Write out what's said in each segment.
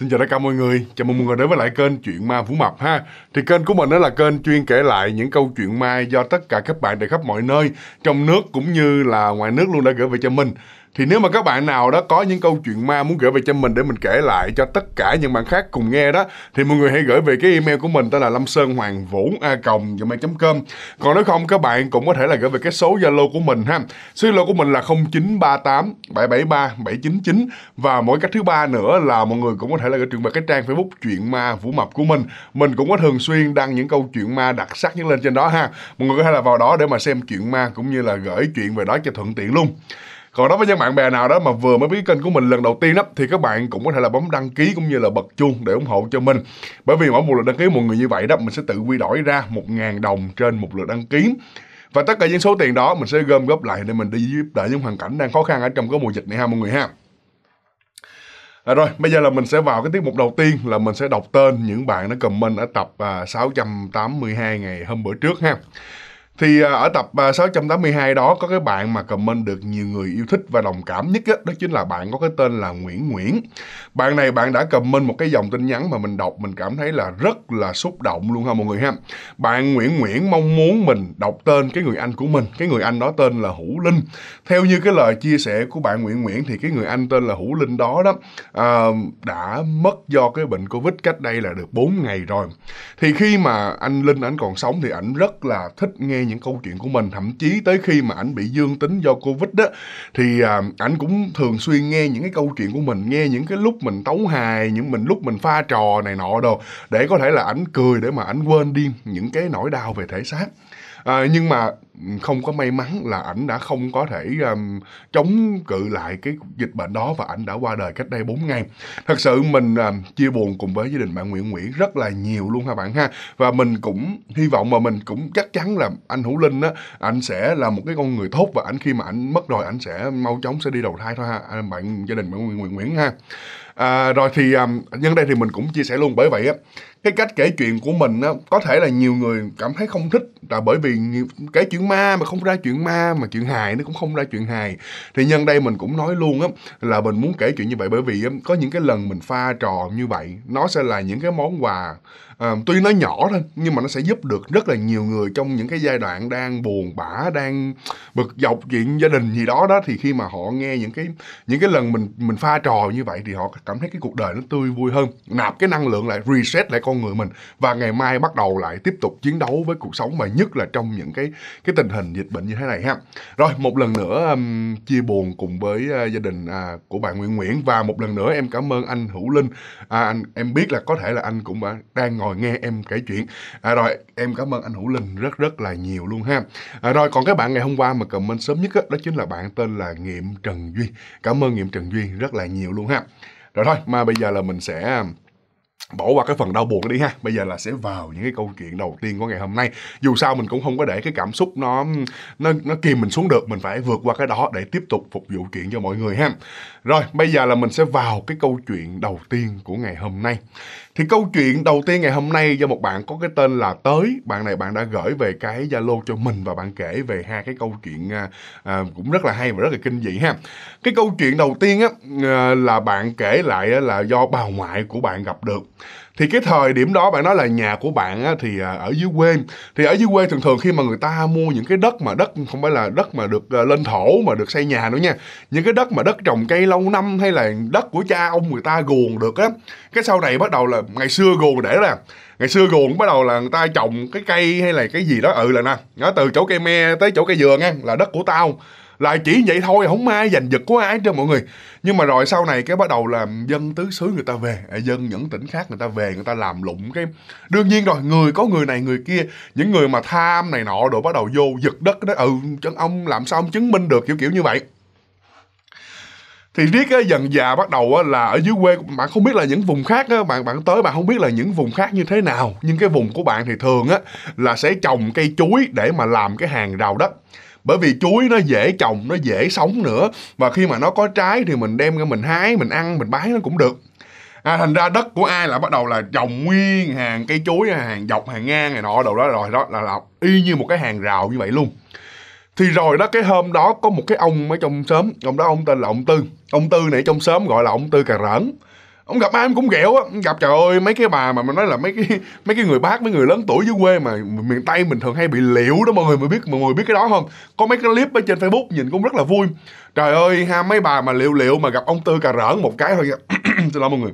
Xin chào tất cả mọi người, chào mừng mọi người đến với lại kênh Chuyện Ma Vũ Mập ha Thì kênh của mình đó là kênh chuyên kể lại những câu chuyện ma do tất cả các bạn từ khắp mọi nơi Trong nước cũng như là ngoài nước luôn đã gửi về cho mình thì nếu mà các bạn nào đó có những câu chuyện ma muốn gửi về cho mình để mình kể lại cho tất cả những bạn khác cùng nghe đó thì mọi người hãy gửi về cái email của mình tên là lâm sơn hoàng vũ a còng com còn nếu không các bạn cũng có thể là gửi về cái số zalo của mình ha số zalo của mình là 0938 773 799 và mỗi cách thứ ba nữa là mọi người cũng có thể là gửi chuyện về cái trang facebook chuyện ma vũ mập của mình mình cũng có thường xuyên đăng những câu chuyện ma đặc sắc nhất lên trên đó ha mọi người có thể là vào đó để mà xem chuyện ma cũng như là gửi chuyện về đó cho thuận tiện luôn còn đối với những bạn bè nào đó mà vừa mới biết kênh của mình lần đầu tiên đó thì các bạn cũng có thể là bấm đăng ký cũng như là bật chuông để ủng hộ cho mình bởi vì mỗi một lượt đăng ký một người như vậy đó mình sẽ tự quy đổi ra một ngàn đồng trên một lượt đăng ký và tất cả những số tiền đó mình sẽ gom góp lại để mình đi giúp đỡ những hoàn cảnh đang khó khăn ở trong cái mùa dịch này ha mọi người ha À, rồi, bây giờ là mình sẽ vào cái tiết mục đầu tiên là mình sẽ đọc tên những bạn đã comment ở tập 682 à, ngày hôm bữa trước ha thì à, ở tập 682 à, đó có cái bạn mà comment được nhiều người yêu thích và đồng cảm nhất á, đó chính là bạn có cái tên là Nguyễn Nguyễn bạn này bạn đã comment một cái dòng tin nhắn mà mình đọc mình cảm thấy là rất là xúc động luôn ha mọi người ha bạn Nguyễn Nguyễn mong muốn mình đọc tên cái người anh của mình cái người anh đó tên là Hữu Linh theo như cái lời chia sẻ của bạn Nguyễn Nguyễn thì cái người anh tên là Hữu Linh đó đó à, đã mất do cái bệnh Covid cách đây là được 4 ngày rồi thì khi mà anh Linh anh còn sống thì ảnh rất là thích nghe những câu chuyện của mình thậm chí tới khi mà ảnh bị dương tính do Covid đó thì à, ảnh cũng thường xuyên nghe những cái câu chuyện của mình nghe những cái lúc mình tấu hài những mình lúc mình pha trò này nọ đồ để có thể là ảnh cười để mà ảnh quên đi những cái nỗi đau về thể xác à, nhưng mà không có may mắn là ảnh đã không có thể um, chống cự lại cái dịch bệnh đó và ảnh đã qua đời cách đây 4 ngày thật sự mình um, chia buồn cùng với gia đình bạn Nguyễn Nguyễn rất là nhiều luôn ha bạn ha và mình cũng hy vọng mà mình cũng chắc chắn là anh Hữu Linh á anh sẽ là một cái con người tốt và ảnh khi mà ảnh mất rồi ảnh sẽ mau chóng sẽ đi đầu thai thôi ha à, bạn gia đình bạn Nguyễn Nguyễn ha À, rồi thì à, nhân đây thì mình cũng chia sẻ luôn bởi vậy á cái cách kể chuyện của mình á, có thể là nhiều người cảm thấy không thích là bởi vì kể chuyện ma mà không ra chuyện ma mà chuyện hài nó cũng không ra chuyện hài thì nhân đây mình cũng nói luôn á là mình muốn kể chuyện như vậy bởi vì á, có những cái lần mình pha trò như vậy nó sẽ là những cái món quà à, tuy nó nhỏ thôi nhưng mà nó sẽ giúp được rất là nhiều người trong những cái giai đoạn đang buồn bã đang bực dọc chuyện gia đình gì đó đó thì khi mà họ nghe những cái những cái lần mình mình pha trò như vậy thì họ cảm thấy cái cuộc đời nó tươi vui hơn nạp cái năng lượng lại reset lại con con người mình và ngày mai bắt đầu lại tiếp tục chiến đấu với cuộc sống và nhất là trong những cái cái tình hình dịch bệnh như thế này ha rồi một lần nữa um, chia buồn cùng với uh, gia đình uh, của bạn Nguyễn Nguyễn và một lần nữa em cảm ơn anh Hữu Linh à, anh em biết là có thể là anh cũng đang ngồi nghe em kể chuyện à, rồi em cảm ơn anh Hữu Linh rất rất là nhiều luôn ha à, rồi còn các bạn ngày hôm qua mà comment sớm nhất đó, đó chính là bạn tên là Nghiệm Trần Duy cảm ơn Nghiệm Trần Duy rất là nhiều luôn ha rồi thôi mà bây giờ là mình sẽ um, bỏ qua cái phần đau buồn đi ha bây giờ là sẽ vào những cái câu chuyện đầu tiên của ngày hôm nay dù sao mình cũng không có để cái cảm xúc nó nó nó kìm mình xuống được mình phải vượt qua cái đó để tiếp tục phục vụ chuyện cho mọi người ha rồi bây giờ là mình sẽ vào cái câu chuyện đầu tiên của ngày hôm nay thì câu chuyện đầu tiên ngày hôm nay do một bạn có cái tên là Tới, bạn này bạn đã gửi về cái Zalo cho mình và bạn kể về hai cái câu chuyện à, à cũng rất là hay và rất là kinh dị ha. Cái câu chuyện đầu tiên á à, là bạn kể lại là do bà ngoại của bạn gặp được thì cái thời điểm đó bạn nói là nhà của bạn á, thì à, ở dưới quê thì ở dưới quê thường thường khi mà người ta mua những cái đất mà đất không phải là đất mà được à, lên thổ mà được xây nhà nữa nha những cái đất mà đất trồng cây lâu năm hay là đất của cha ông người ta guồng được á cái sau này bắt đầu là ngày xưa guồng để là ngày xưa guồng bắt đầu là người ta trồng cái cây hay là cái gì đó ừ là nè nó từ chỗ cây me tới chỗ cây dừa nghe là đất của tao là chỉ vậy thôi không ai giành giật của ai cho mọi người nhưng mà rồi sau này cái bắt đầu là dân tứ xứ người ta về à, dân những tỉnh khác người ta về người ta làm lụng cái đương nhiên rồi người có người này người kia những người mà tham này nọ rồi bắt đầu vô giật đất đó ừ chân ông làm sao ông chứng minh được kiểu kiểu như vậy thì riết á, dần già bắt đầu là ở dưới quê bạn không biết là những vùng khác á, bạn bạn tới bạn không biết là những vùng khác như thế nào nhưng cái vùng của bạn thì thường á là sẽ trồng cây chuối để mà làm cái hàng rào đất bởi vì chuối nó dễ trồng nó dễ sống nữa và khi mà nó có trái thì mình đem ra mình hái mình ăn mình bán nó cũng được à, thành ra đất của ai là bắt đầu là trồng nguyên hàng cây chuối hàng dọc hàng ngang này nọ đầu đó rồi đó là, là y như một cái hàng rào như vậy luôn thì rồi đó cái hôm đó có một cái ông ở trong xóm ông đó ông tên là ông tư ông tư này trong xóm gọi là ông tư cà rỡn ông gặp ai em cũng ghẹo á gặp trời ơi mấy cái bà mà mình nói là mấy cái mấy cái người bác mấy người lớn tuổi dưới quê mà miền tây mình thường hay bị liễu đó mọi người mới biết mọi người biết cái đó không có mấy cái clip ở trên facebook nhìn cũng rất là vui trời ơi ha mấy bà mà liệu liệu mà gặp ông tư cà rỡn một cái thôi xin lỗi mọi người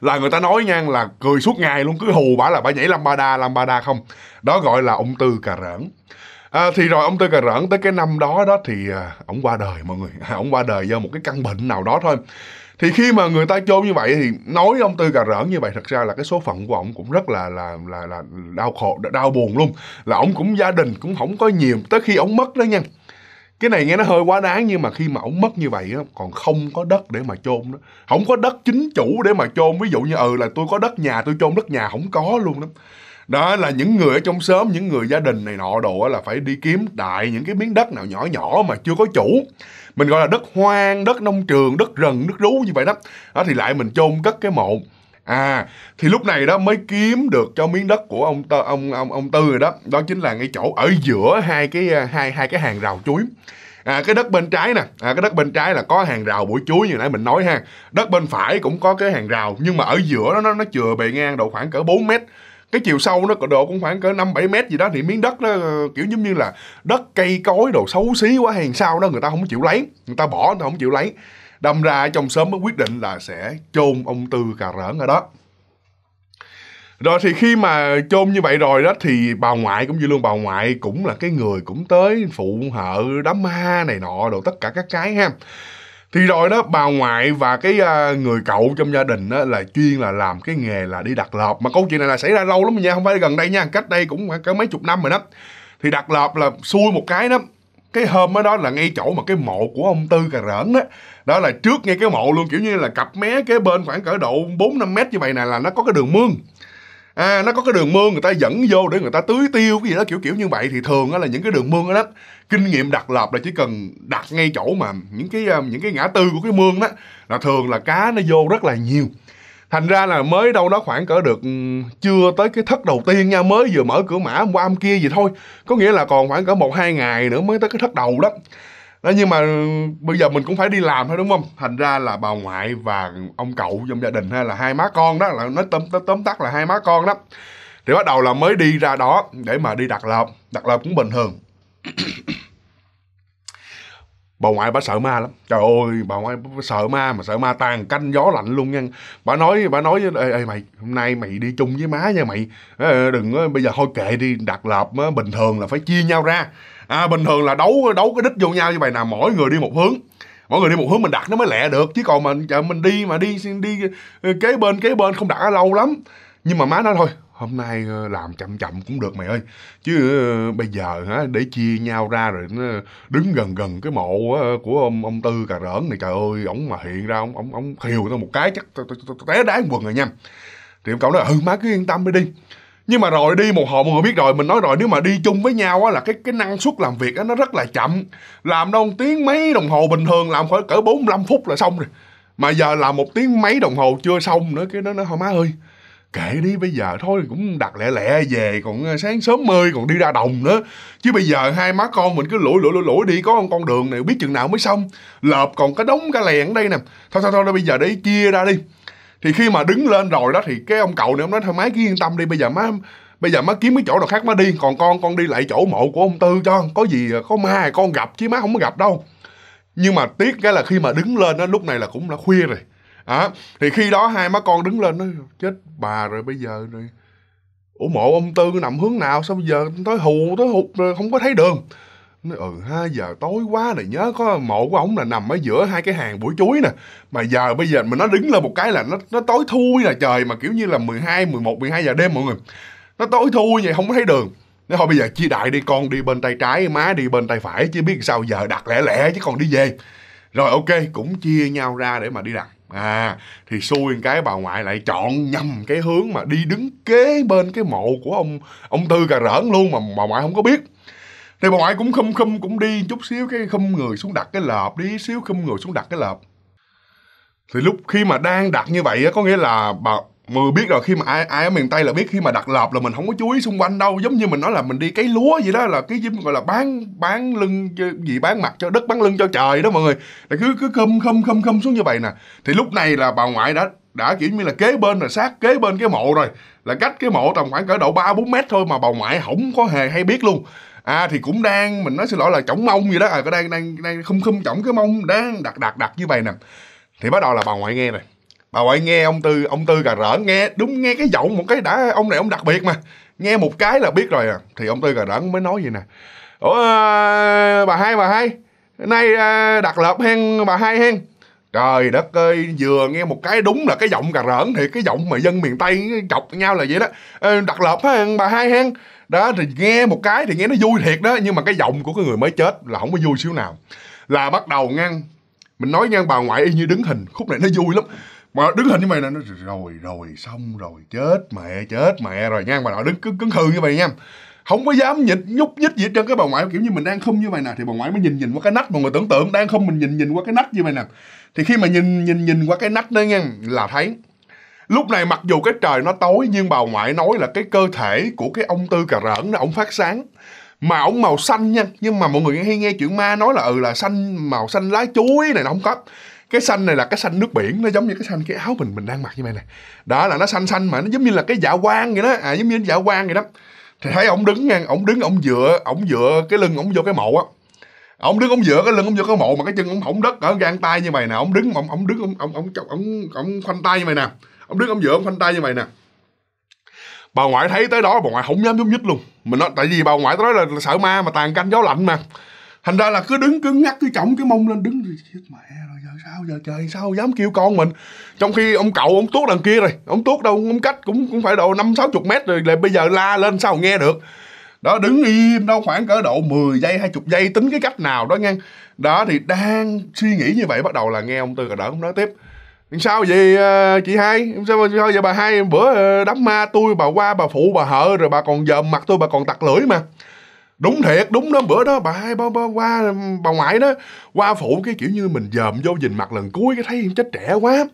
là người ta nói nha là cười suốt ngày luôn cứ hù bả là bả nhảy làm ba đa làm ba đa không đó gọi là ông tư cà rỡn À, thì rồi ông Tư Cà Rỡn tới cái năm đó đó thì à, ông qua đời mọi người à, ông qua đời do một cái căn bệnh nào đó thôi thì khi mà người ta chôn như vậy thì nói ông tư cà rỡn như vậy thật ra là cái số phận của ông cũng rất là là là là đau khổ đau buồn luôn là ông cũng gia đình cũng không có nhiều tới khi ông mất đó nha cái này nghe nó hơi quá đáng nhưng mà khi mà ông mất như vậy á còn không có đất để mà chôn đó không có đất chính chủ để mà chôn ví dụ như ừ là tôi có đất nhà tôi chôn đất nhà không có luôn đó đó là những người ở trong xóm những người gia đình này nọ đồ là phải đi kiếm đại những cái miếng đất nào nhỏ nhỏ mà chưa có chủ mình gọi là đất hoang đất nông trường đất rừng đất rú như vậy đó, đó thì lại mình chôn cất cái mộ à thì lúc này đó mới kiếm được cho miếng đất của ông tơ, ông ông ông tư rồi đó đó chính là ngay chỗ ở giữa hai cái à, hai hai cái hàng rào chuối à, cái đất bên trái nè à, cái đất bên trái là có hàng rào bụi chuối như nãy mình nói ha đất bên phải cũng có cái hàng rào nhưng mà ở giữa đó, nó nó chừa bề ngang độ khoảng cỡ 4 mét cái chiều sâu nó độ cũng khoảng cỡ năm bảy mét gì đó thì miếng đất nó kiểu giống như là đất cây cối đồ xấu xí quá hàng sao đó người ta không chịu lấy người ta bỏ người ta không chịu lấy đâm ra trong sớm mới quyết định là sẽ chôn ông tư cà rỡn ở đó rồi thì khi mà chôn như vậy rồi đó thì bà ngoại cũng như luôn bà ngoại cũng là cái người cũng tới phụ hợ đám ma này nọ đồ tất cả các cái ha thì rồi đó bà ngoại và cái uh, người cậu trong gia đình đó là chuyên là làm cái nghề là đi đặt lợp mà câu chuyện này là xảy ra lâu lắm rồi nha không phải gần đây nha cách đây cũng có mấy chục năm rồi đó thì đặt lợp là xui một cái đó cái hôm đó, đó là ngay chỗ mà cái mộ của ông tư cà rỡn đó đó là trước ngay cái mộ luôn kiểu như là cặp mé cái bên khoảng cỡ độ bốn năm mét như vậy này là nó có cái đường mương à nó có cái đường mương người ta dẫn vô để người ta tưới tiêu cái gì đó kiểu kiểu như vậy thì thường là những cái đường mương đó, đó kinh nghiệm đặt lợp là chỉ cần đặt ngay chỗ mà những cái à, những cái ngã tư của cái mương đó là thường là cá nó vô rất là nhiều thành ra là mới đâu đó khoảng cỡ được ừ, chưa tới cái thất đầu tiên nha mới vừa mở cửa mã hôm qua hôm kia gì thôi có nghĩa là còn khoảng cỡ một hai ngày nữa mới tới cái thất đầu đó đó nhưng mà ừ, bây giờ mình cũng phải đi làm thôi đúng không thành ra là bà ngoại và ông cậu trong gia đình hay là hai má con đó là nói tóm tóm, tắt là hai má con đó thì bắt đầu là mới đi ra đó để mà đi đặt lợp đặt lợp cũng bình thường bà ngoại bà sợ ma lắm trời ơi bà ngoại bà sợ ma mà sợ ma tàn canh gió lạnh luôn nha bà nói bà nói ê, ê mày hôm nay mày đi chung với má nha mày ờ, đừng bây giờ thôi kệ đi đặt lợp bình thường là phải chia nhau ra à, bình thường là đấu đấu cái đích vô nhau như vậy nào mỗi người đi một hướng mỗi người đi một hướng mình đặt nó mới lẹ được chứ còn mình mình đi mà đi đi ờ, kế bên kế bên không đặt lâu lắm nhưng mà má nói thôi hôm nay ờ, làm chậm chậm cũng được mày ơi chứ ờ, bây giờ hả để chia nhau ra rồi nó đứng gần gần cái mộ của ông ông tư cà rỡn này trời ơi ổng mà hiện ra ông ông ông khiều tao một cái chắc té đá quần rồi nha thì ông cậu nói ừ má cứ yên tâm đi đi nhưng mà rồi đi một hồi mọi người biết rồi mình nói rồi nếu mà đi chung với nhau á là cái cái năng suất làm việc á nó rất là chậm làm đâu tiếng mấy đồng hồ bình thường làm khoảng cỡ 45 phút là xong rồi mà giờ làm một tiếng mấy đồng hồ chưa xong nữa cái đó nó thôi má ơi kệ đi bây giờ thôi cũng đặt lẹ lẹ về còn ờ, sáng sớm mơi còn đi ra đồng nữa chứ bây giờ hai má con mình cứ lủi lủi lủi lủi đi có con con đường này biết chừng nào mới xong lợp còn cái đống cái lèn ở đây nè thôi thôi thôi bây giờ để chia ra đi thì khi mà đứng lên rồi đó thì cái ông cậu này ông nói thôi má cứ yên tâm đi bây giờ má bây giờ má kiếm cái chỗ nào khác má đi còn con con đi lại chỗ mộ của ông tư cho có gì có ma con gặp chứ má không có gặp đâu nhưng mà tiếc cái là khi mà đứng lên đó lúc này là cũng là khuya rồi à, thì khi đó hai má con đứng lên nói chết bà rồi bây giờ rồi ủa mộ ông tư nằm hướng nào sao bây giờ tới hù tới hụt rồi không có thấy đường nó ừ ha giờ tối quá này nhớ có mộ của ổng là nằm ở giữa hai cái hàng buổi chuối nè mà giờ bây giờ mình nó đứng lên một cái là nó nó tối thui là trời mà kiểu như là 12, 11, 12 giờ đêm mọi người nó tối thui vậy không có thấy đường nếu thôi bây giờ chia đại đi con đi bên tay trái má đi bên tay phải chứ biết sao giờ đặt lẻ lẻ chứ còn đi về rồi ok cũng chia nhau ra để mà đi đặt à thì xui cái bà ngoại lại chọn nhầm cái hướng mà đi đứng kế bên cái mộ của ông ông tư cà rỡn luôn mà bà ngoại không có biết thì bà ngoại cũng khum khum cũng đi chút xíu cái khum người xuống đặt cái lợp đi xíu khum người xuống đặt cái lợp thì lúc khi mà đang đặt như vậy á có nghĩa là bà mọi người biết rồi khi mà ai ai ở miền tây là biết khi mà đặt lợp là mình không có chú ý xung quanh đâu giống như mình nói là mình đi cấy lúa vậy đó là cái gì gọi là bán bán lưng gì bán mặt cho đất bán lưng cho trời đó mọi người là cứ cứ khum khum khum khum xuống như vậy nè thì lúc này là bà ngoại đã đã kiểu như là kế bên rồi sát kế bên cái mộ rồi là cách cái mộ tầm khoảng cỡ độ ba bốn mét thôi mà bà ngoại không có hề hay biết luôn à thì cũng đang mình nói xin lỗi là chổng mông gì đó à cái đang đang đang khum khum chổng cái mông đang đặt đặt đặt như vậy nè thì bắt đầu là bà ngoại nghe này bà ngoại nghe ông tư ông tư cà rỡ nghe đúng nghe cái giọng một cái đã ông này ông đặc biệt mà nghe một cái là biết rồi à thì ông tư cà rỡ mới nói gì nè ủa à, bà hai bà hai nay à, đặt lợp hen bà hai hen trời đất ơi vừa nghe một cái đúng là cái giọng cà rỡn thì cái giọng mà dân miền tây chọc nhau là vậy đó Ê, đặt lợp ha bà hai hen đó thì nghe một cái thì nghe nó vui thiệt đó nhưng mà cái giọng của cái người mới chết là không có vui xíu nào là bắt đầu ngang mình nói ngang bà ngoại y như đứng hình khúc này nó vui lắm mà đứng hình như mày là nó rồi rồi xong rồi chết mẹ chết mẹ rồi nha bà nội đứng cứng cứng hư như vậy nha không có dám nhịn nhúc nhích gì hết trơn cái bà ngoại kiểu như mình đang không như vậy nè thì bà ngoại mới nhìn nhìn qua cái nách mọi người tưởng tượng đang không mình nhìn nhìn qua cái nách như vậy nè thì khi mà nhìn nhìn nhìn qua cái nách đó nha là thấy lúc này mặc dù cái trời nó tối nhưng bà ngoại nói là cái cơ thể của cái ông tư cà rỡn nó ông phát sáng mà ông màu xanh nha nhưng mà mọi người hay nghe chuyện ma nói là ừ là xanh màu xanh lá chuối này nó không có cái xanh này là cái xanh nước biển nó giống như cái xanh cái áo mình mình đang mặc như này nè đó là nó xanh xanh mà nó giống như là cái dạ quang vậy đó à giống như dạ quang vậy đó thì thấy ông đứng ngang ông đứng ông dựa ông dựa cái lưng ông vô cái mộ á ông đứng ông dựa cái lưng ông vô cái mộ mà cái chân ông hỏng đất ở gan tay như mày nè ông đứng ông ông đứng ông ông ông ông, ông khoanh tay như mày nè ông đứng ông dựa ông khoanh tay như mày nè bà ngoại thấy tới đó bà ngoại không dám nhúc nhích luôn mình nói tại vì bà ngoại tới đó là, là sợ ma mà tàn canh gió lạnh mà thành ra là cứ đứng cứ ngắt cứ chổng cái mông lên đứng chết mẹ rồi giờ sao giờ trời sao dám kêu con mình trong khi ông cậu ông tuốt đằng kia rồi ông tuốt đâu ông cách cũng cũng phải độ năm sáu chục mét rồi lại bây giờ la lên sao nghe được đó đứng im đâu khoảng cỡ độ 10 giây 20 giây tính cái cách nào đó nghe đó thì đang suy nghĩ như vậy bắt đầu là nghe ông tư cờ đỡ ông nói tiếp sao vậy à, chị hai sao, sao giờ bà hai bữa à, đám ma tôi bà qua bà phụ bà hợ rồi bà còn dòm mặt tôi bà còn tặc lưỡi mà đúng thiệt đúng đó bữa đó bà hai bà, bà qua bà ngoại đó qua phụ cái kiểu như mình dòm vô nhìn mặt lần cuối cái thấy chết trẻ quá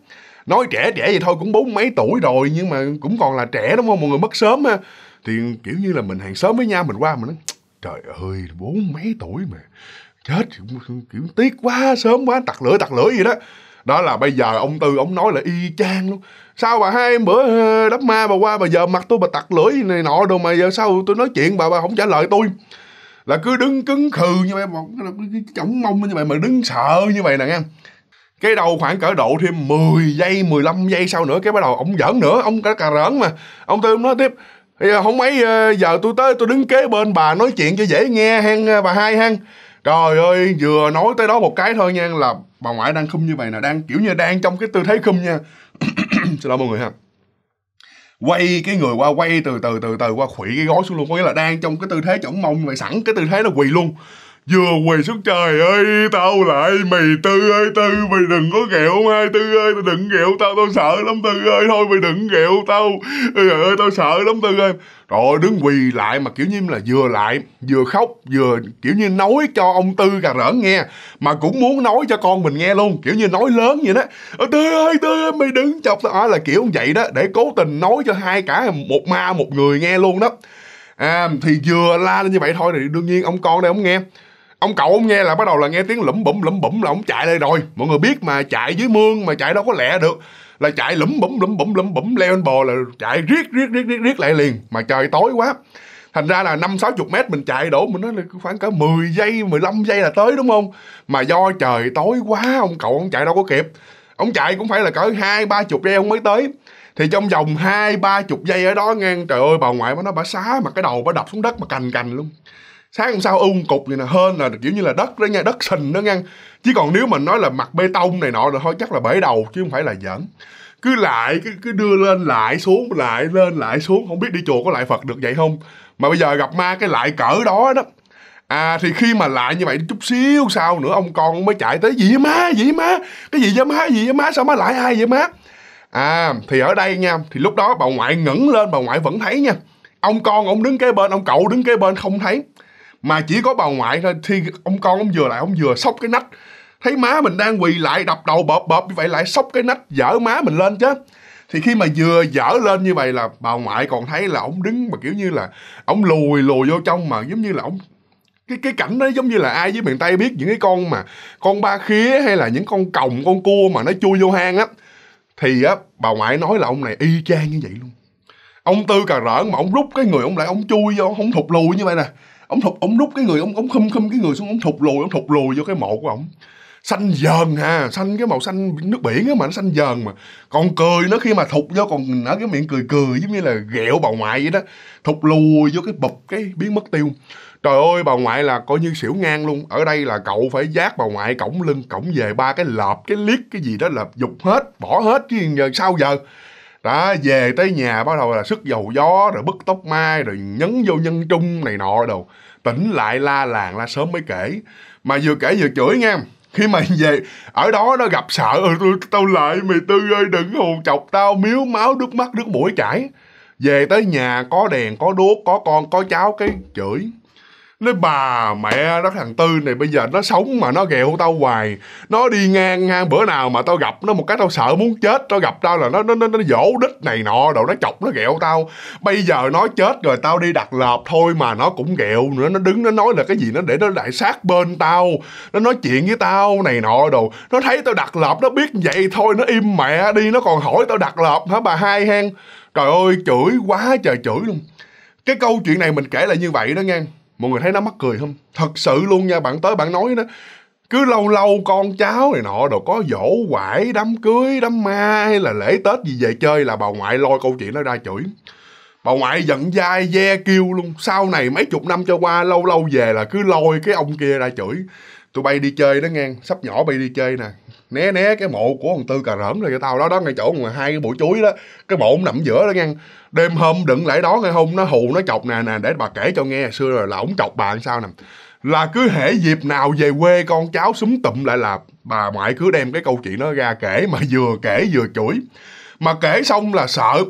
nói trẻ trẻ vậy thôi cũng bốn mấy tuổi rồi nhưng mà cũng còn là trẻ đúng không một người mất sớm ha thì kiểu như là mình hàng xóm với nhau mình qua mình nói trời ơi bốn mấy tuổi mà chết kiểu tiếc quá sớm quá tặc lửa tặc lửa gì đó đó là bây giờ ông tư ông nói là y chang luôn sao bà hai em bữa ờ, đắp ma bà qua bà giờ mặt tôi bà tặc lưỡi này nọ đồ mà giờ sao tôi nói chuyện bà bà không trả lời tôi là cứ đứng cứng khừ như vậy mà cái chổng mông như vậy mà đứng sợ như vậy nè nghe cái đầu khoảng cỡ độ thêm 10 giây 15 giây sau nữa cái bắt đầu ông giỡn nữa ông cả cà rỡn mà ông tư ông nói tiếp không à, mấy à, giờ tôi tới tôi đứng kế bên bà nói chuyện cho dễ nghe hen à, bà hai hen trời ơi vừa nói tới đó một cái thôi nha là bà ngoại đang khum như vậy nè đang kiểu như đang trong cái tư thế khum nha xin lỗi mọi người ha quay cái người qua quay từ từ từ từ qua khuỵu cái gói xuống luôn có nghĩa là đang trong cái tư thế chổng mông như vậy sẵn cái tư thế nó quỳ luôn vừa quỳ xuống trời ơi tao lại mày tư ơi tư mày đừng có ghẹo mai tư ơi tao đừng ghẹo tao tao sợ lắm tư ơi thôi mày đừng ghẹo tao trời ơi tao sợ lắm tư ơi trời đứng quỳ lại mà kiểu như là vừa lại vừa khóc vừa kiểu như nói cho ông tư cà rỡn nghe mà cũng muốn nói cho con mình nghe luôn kiểu như nói lớn vậy đó ờ, tư ơi tư ơi mày đứng chọc tao à, là kiểu vậy đó để cố tình nói cho hai cả một ma một người nghe luôn đó à, thì vừa la lên như vậy thôi thì đương nhiên ông con đây ông nghe ông cậu ông nghe là bắt đầu là nghe tiếng lẩm bẩm lẩm bẩm là ông chạy đây rồi mọi người biết mà chạy dưới mương mà chạy đâu có lẹ được là chạy lẩm bẩm lẩm bẩm lẩm bẩm leo lên bờ là chạy riết riết riết riết riết lại liền mà trời tối quá thành ra là năm sáu chục mét mình chạy đổ mình nói là khoảng cả 10 giây 15 giây là tới đúng không mà do trời tối quá ông cậu ông chạy đâu có kịp ông chạy cũng phải là cỡ hai ba chục giây ông mới tới thì trong vòng hai ba chục giây ở đó ngang trời ơi bà ngoại mới nói bà xá mà cái đầu bà đập xuống đất mà cành cành luôn sáng hôm sau ung cục vậy là hơn là kiểu như là đất đó nha đất sình đó nha chứ còn nếu mà nói là mặt bê tông này nọ là thôi chắc là bể đầu chứ không phải là giỡn cứ lại cứ, cứ đưa lên lại xuống lại lên lại xuống không biết đi chùa có lại phật được vậy không mà bây giờ gặp ma cái lại cỡ đó đó à thì khi mà lại như vậy chút xíu sau nữa ông con mới chạy tới gì má gì má cái gì vậy má gì vậy má sao má lại ai vậy má à thì ở đây nha thì lúc đó bà ngoại ngẩng lên bà ngoại vẫn thấy nha ông con ông đứng kế bên ông cậu đứng kế bên không thấy mà chỉ có bà ngoại thôi thì ông con ông vừa lại ông vừa sóc cái nách thấy má mình đang quỳ lại đập đầu bợp bợp như vậy lại sóc cái nách dở má mình lên chứ thì khi mà vừa dở lên như vậy là bà ngoại còn thấy là ông đứng mà kiểu như là ông lùi lùi vô trong mà giống như là ông cái cái cảnh đó giống như là ai với miền tây biết những cái con mà con ba khía hay là những con còng con cua mà nó chui vô hang á thì á bà ngoại nói là ông này y chang như vậy luôn ông tư cà rỡn mà ông rút cái người ông lại ông chui vô ông thụt lùi như vậy nè ông thụt ông đút cái người ông ông khum khum cái người xuống ông thụt lùi ông thụt lùi vô cái mộ của ông xanh dờn à xanh cái màu xanh nước biển á mà nó xanh dần mà còn cười nó khi mà thụt vô còn nở cái miệng cười cười giống như là ghẹo bà ngoại vậy đó thụt lùi vô cái bụp cái biến mất tiêu trời ơi bà ngoại là coi như xỉu ngang luôn ở đây là cậu phải giác bà ngoại cổng lưng cổng về ba cái lợp cái liếc cái gì đó là dục hết bỏ hết chứ giờ sao giờ đó về tới nhà bắt đầu là sức dầu gió rồi bứt tóc mai rồi nhấn vô nhân trung này nọ đồ tỉnh lại la làng la sớm mới kể mà vừa kể vừa chửi nghe khi mà về ở đó nó gặp sợ ừ, tao lại mày tư ơi đừng hồn chọc tao miếu máu nước mắt nước mũi chảy về tới nhà có đèn có đuốc có con có cháu cái chửi Nói bà mẹ đó thằng Tư này bây giờ nó sống mà nó ghẹo tao hoài Nó đi ngang ngang bữa nào mà tao gặp nó một cái tao sợ muốn chết Tao gặp tao là nó nó, nó, nó dỗ đít này nọ đồ nó chọc nó ghẹo tao Bây giờ nó chết rồi tao đi đặt lợp thôi mà nó cũng ghẹo nữa Nó đứng nó nói là cái gì nó để nó lại sát bên tao Nó nói chuyện với tao này nọ đồ Nó thấy tao đặt lợp nó biết vậy thôi nó im mẹ đi Nó còn hỏi tao đặt lợp hả bà hai hen Trời ơi chửi quá trời chửi luôn Cái câu chuyện này mình kể là như vậy đó nghe mọi người thấy nó mắc cười không thật sự luôn nha bạn tới bạn nói đó cứ lâu lâu con cháu này nọ đồ có dỗ quải đám cưới đám ma hay là lễ tết gì về chơi là bà ngoại lôi câu chuyện nó ra chửi bà ngoại giận dai ve kêu luôn sau này mấy chục năm cho qua lâu lâu về là cứ lôi cái ông kia ra chửi tụi bay đi chơi đó ngang sắp nhỏ bay đi chơi nè né né cái mộ của thằng tư cà rỡn rồi cho tao đó đó ngay chỗ mà hai cái bụi chuối đó cái mộ ông nằm giữa đó ngang đêm hôm đựng lại đó nghe không nó hù nó chọc nè nè để bà kể cho nghe xưa rồi là ổng chọc bà làm sao nè là cứ hễ dịp nào về quê con cháu súng tụm lại là bà ngoại cứ đem cái câu chuyện nó ra kể mà vừa kể vừa chửi mà kể xong là sợ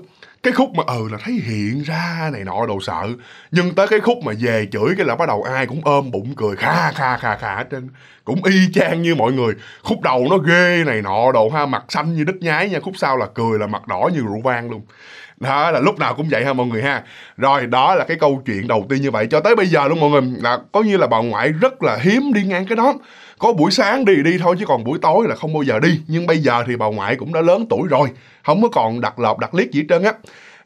cái khúc mà ừ là thấy hiện ra này nọ đồ sợ nhưng tới cái khúc mà về chửi cái là bắt đầu ai cũng ôm bụng cười kha kha kha kha hết trơn cũng y chang như mọi người khúc đầu nó ghê này nọ đồ ha mặt xanh như đít nhái nha khúc sau là cười là mặt đỏ như rượu vang luôn đó là lúc nào cũng vậy ha mọi người ha rồi đó là cái câu chuyện đầu tiên như vậy cho tới bây giờ luôn mọi người là có như là bà ngoại rất là hiếm đi ngang cái đó có buổi sáng đi đi thôi chứ còn buổi tối là không bao giờ đi nhưng bây giờ thì bà ngoại cũng đã lớn tuổi rồi không có còn đặt lọt đặt liếc gì hết trơn á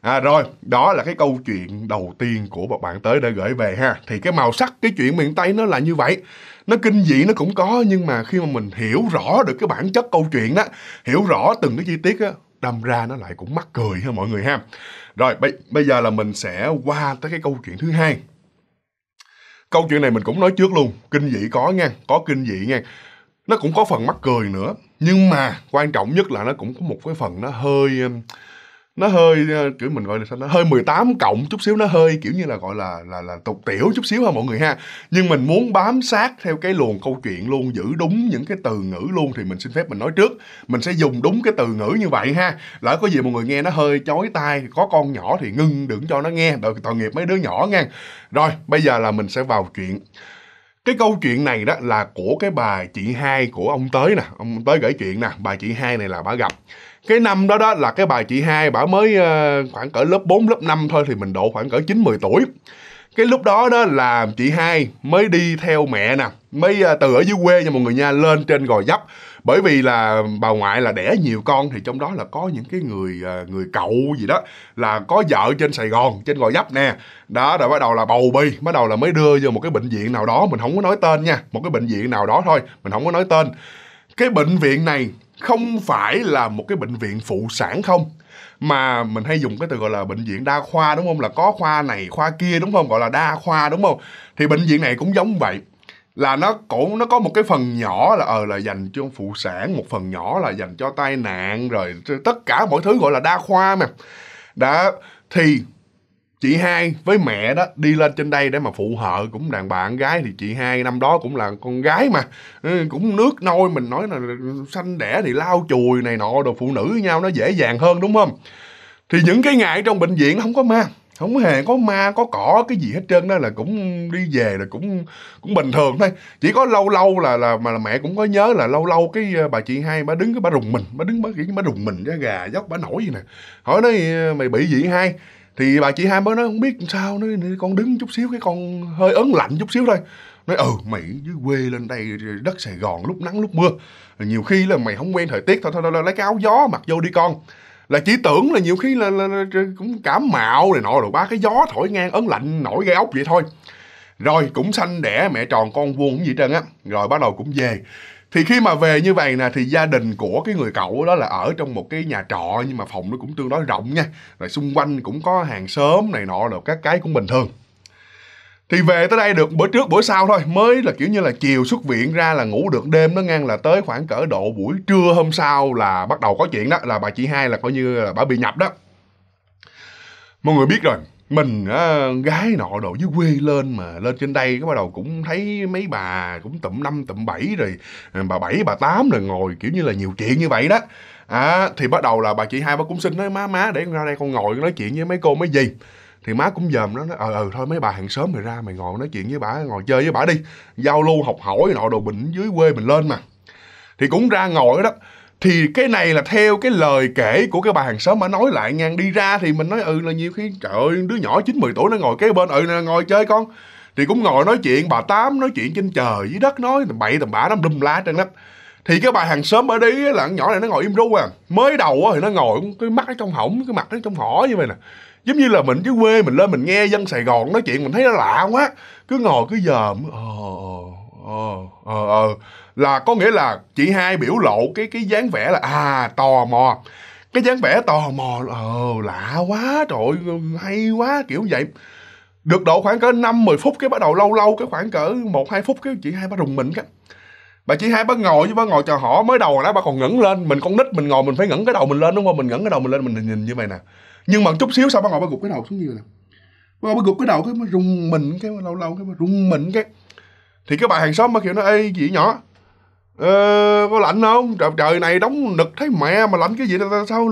À, rồi, đó là cái câu chuyện đầu tiên của một bạn tới đã gửi về ha. Thì cái màu sắc cái chuyện miền Tây nó là như vậy. Nó kinh dị nó cũng có nhưng mà khi mà mình hiểu rõ được cái bản chất câu chuyện đó, hiểu rõ từng cái chi tiết á, đâm ra nó lại cũng mắc cười ha mọi người ha rồi bây, bây giờ là mình sẽ qua tới cái câu chuyện thứ hai câu chuyện này mình cũng nói trước luôn kinh dị có nha có kinh dị nha nó cũng có phần mắc cười nữa nhưng mà quan trọng nhất là nó cũng có một cái phần nó hơi um, nó hơi ờ, kiểu mình gọi là sao nó hơi 18 cộng chút xíu nó hơi kiểu như là gọi là là là tục tiểu chút xíu ha mọi người ha nhưng mình muốn bám sát theo cái luồng câu chuyện luôn giữ đúng những cái từ ngữ luôn thì mình xin phép mình nói trước mình sẽ dùng đúng cái từ ngữ như vậy ha lỡ có gì mọi người nghe nó hơi chói tai có con nhỏ thì ngưng đừng cho nó nghe đợi tội nghiệp mấy đứa nhỏ nghe rồi bây giờ là mình sẽ vào chuyện cái câu chuyện này đó là của cái bà chị hai của ông tới nè ông tới gửi chuyện nè bà chị hai này là bà gặp cái năm đó đó là cái bà chị hai bà mới ờ, khoảng cỡ lớp 4, lớp 5 thôi thì mình độ khoảng cỡ 9, 10 tuổi cái lúc đó đó là chị hai mới đi theo mẹ nè mới ờ, từ ở dưới quê nha mọi người nha lên trên gò dấp bởi vì là bà ngoại là đẻ nhiều con thì trong đó là có những cái người ờ, người cậu gì đó là có vợ trên Sài Gòn trên Gò Dấp nè đó rồi bắt đầu là bầu bi bắt đầu là mới đưa vô một cái bệnh viện nào đó mình không có nói tên nha một cái bệnh viện nào đó thôi mình không có nói tên cái bệnh viện này không phải là một cái bệnh viện phụ sản không mà mình hay dùng cái từ gọi là bệnh viện đa khoa đúng không là có khoa này khoa kia đúng không gọi là đa khoa đúng không thì bệnh viện này cũng giống vậy là nó cũng nó có một cái phần nhỏ là ờ là dành cho phụ sản một phần nhỏ là dành cho tai nạn rồi tất cả mọi thứ gọi là đa khoa mà đã thì chị hai với mẹ đó đi lên trên đây để mà phụ hợ cũng đàn bạn gái thì chị hai năm đó cũng là con gái mà ừ, cũng nước nôi mình nói là sanh đẻ thì lau chùi này nọ đồ phụ nữ với nhau nó dễ dàng hơn đúng không thì những cái ngày trong bệnh viện không có ma không hề có ma có cỏ cái gì hết trơn đó là cũng đi về là cũng cũng bình thường thôi chỉ có lâu lâu là là mà là mẹ cũng có nhớ là lâu lâu cái ờ, bà chị hai bà đứng cái bà rùng mình bà đứng bà kiểu như bà rùng mình ra gà dốc bà nổi gì nè hỏi nói ờ, mày bị gì hai thì bà chị ham mới nói không biết sao nói con đứng chút xíu cái con hơi ấn lạnh chút xíu thôi nói ừ mày dưới quê lên đây đất sài gòn lúc nắng lúc mưa nhiều khi là mày không quen thời tiết thôi thôi, thôi, thôi lấy cái áo gió mặc vô đi con là chỉ tưởng là nhiều khi là, là, là cũng cảm mạo này nọ rồi ba cái gió thổi ngang ấn lạnh nổi gai ốc vậy thôi rồi cũng sanh đẻ mẹ tròn con vuông cũng gì trơn á rồi bắt đầu cũng về thì khi mà về như vậy nè thì gia đình của cái người cậu đó là ở trong một cái nhà trọ nhưng mà phòng nó cũng tương đối rộng nha rồi xung quanh cũng có hàng xóm này nọ rồi các cái cũng bình thường thì về tới đây được bữa trước bữa sau thôi mới là kiểu như là chiều xuất viện ra là ngủ được đêm nó ngang là tới khoảng cỡ độ buổi trưa hôm sau là bắt đầu có chuyện đó là bà chị hai là coi như là bà bị nhập đó mọi người biết rồi mình á gái nọ đồ dưới quê lên mà lên trên đây cái bắt đầu cũng thấy mấy bà cũng tụm năm tụm bảy rồi ờ, bà bảy bà tám rồi ngồi kiểu như là nhiều chuyện như vậy đó à, thì bắt đầu là bà chị hai bà cũng xin nói má má để con ra đây con ngồi nói chuyện với mấy cô mấy gì thì má cũng dòm nó ờ ờ thôi mấy bà hàng xóm mày ra mày ngồi nói chuyện với bà ngồi chơi với bà đi giao lưu học hỏi nọ đồ bệnh dưới quê mình lên mà thì cũng ra ngồi đó thì cái này là theo cái lời kể của cái bà hàng xóm mà nói lại ngang đi ra thì mình nói ừ là nhiều khi trời ơi đứa nhỏ chín mười tuổi nó ngồi kế bên ừ là ngồi chơi con thì cũng ngồi nói chuyện bà tám nói chuyện trên trời dưới đất nói tầm bậy tầm bạ nó đùm lá trên đó thì cái bà hàng xóm ở đấy là con nhỏ này nó ngồi im ru à mới đầu thì nó ngồi cái mắt nó trong hỏng cái mặt nó trong hỏ như vậy nè giống như là mình chứ quê mình lên mình nghe dân sài gòn nói chuyện mình thấy nó lạ quá cứ ngồi cứ giờ ờ ờ ờ ờ là có nghĩa là chị hai biểu lộ cái cái dáng vẻ là à tò mò cái dáng vẻ tò mò ờ lạ quá trời hay quá kiểu vậy được độ khoảng cỡ năm mười phút cái bắt đầu lâu lâu cái khoảng cỡ một hai phút cái chị hai bắt rùng mình cái bà chị hai bắt ngồi chứ bắt ngồi chờ họ mới đầu hồi nãy bà còn ngẩng lên mình con nít mình ngồi mình phải ngẩng cái đầu mình lên đúng không mình ngẩng cái đầu mình lên mình nhìn như vậy nè nhưng mà chút xíu sau bà ngồi bà gục cái đầu xuống như vậy nè bà ngồi bà gục cái đầu cái rùng mình cái lâu lâu cái rùng mình cái thì cái bạn hàng xóm mới kiểu nó ê gì nhỏ ờ, có lạnh không trời, trời này đóng nực thấy mẹ mà lạnh cái gì sao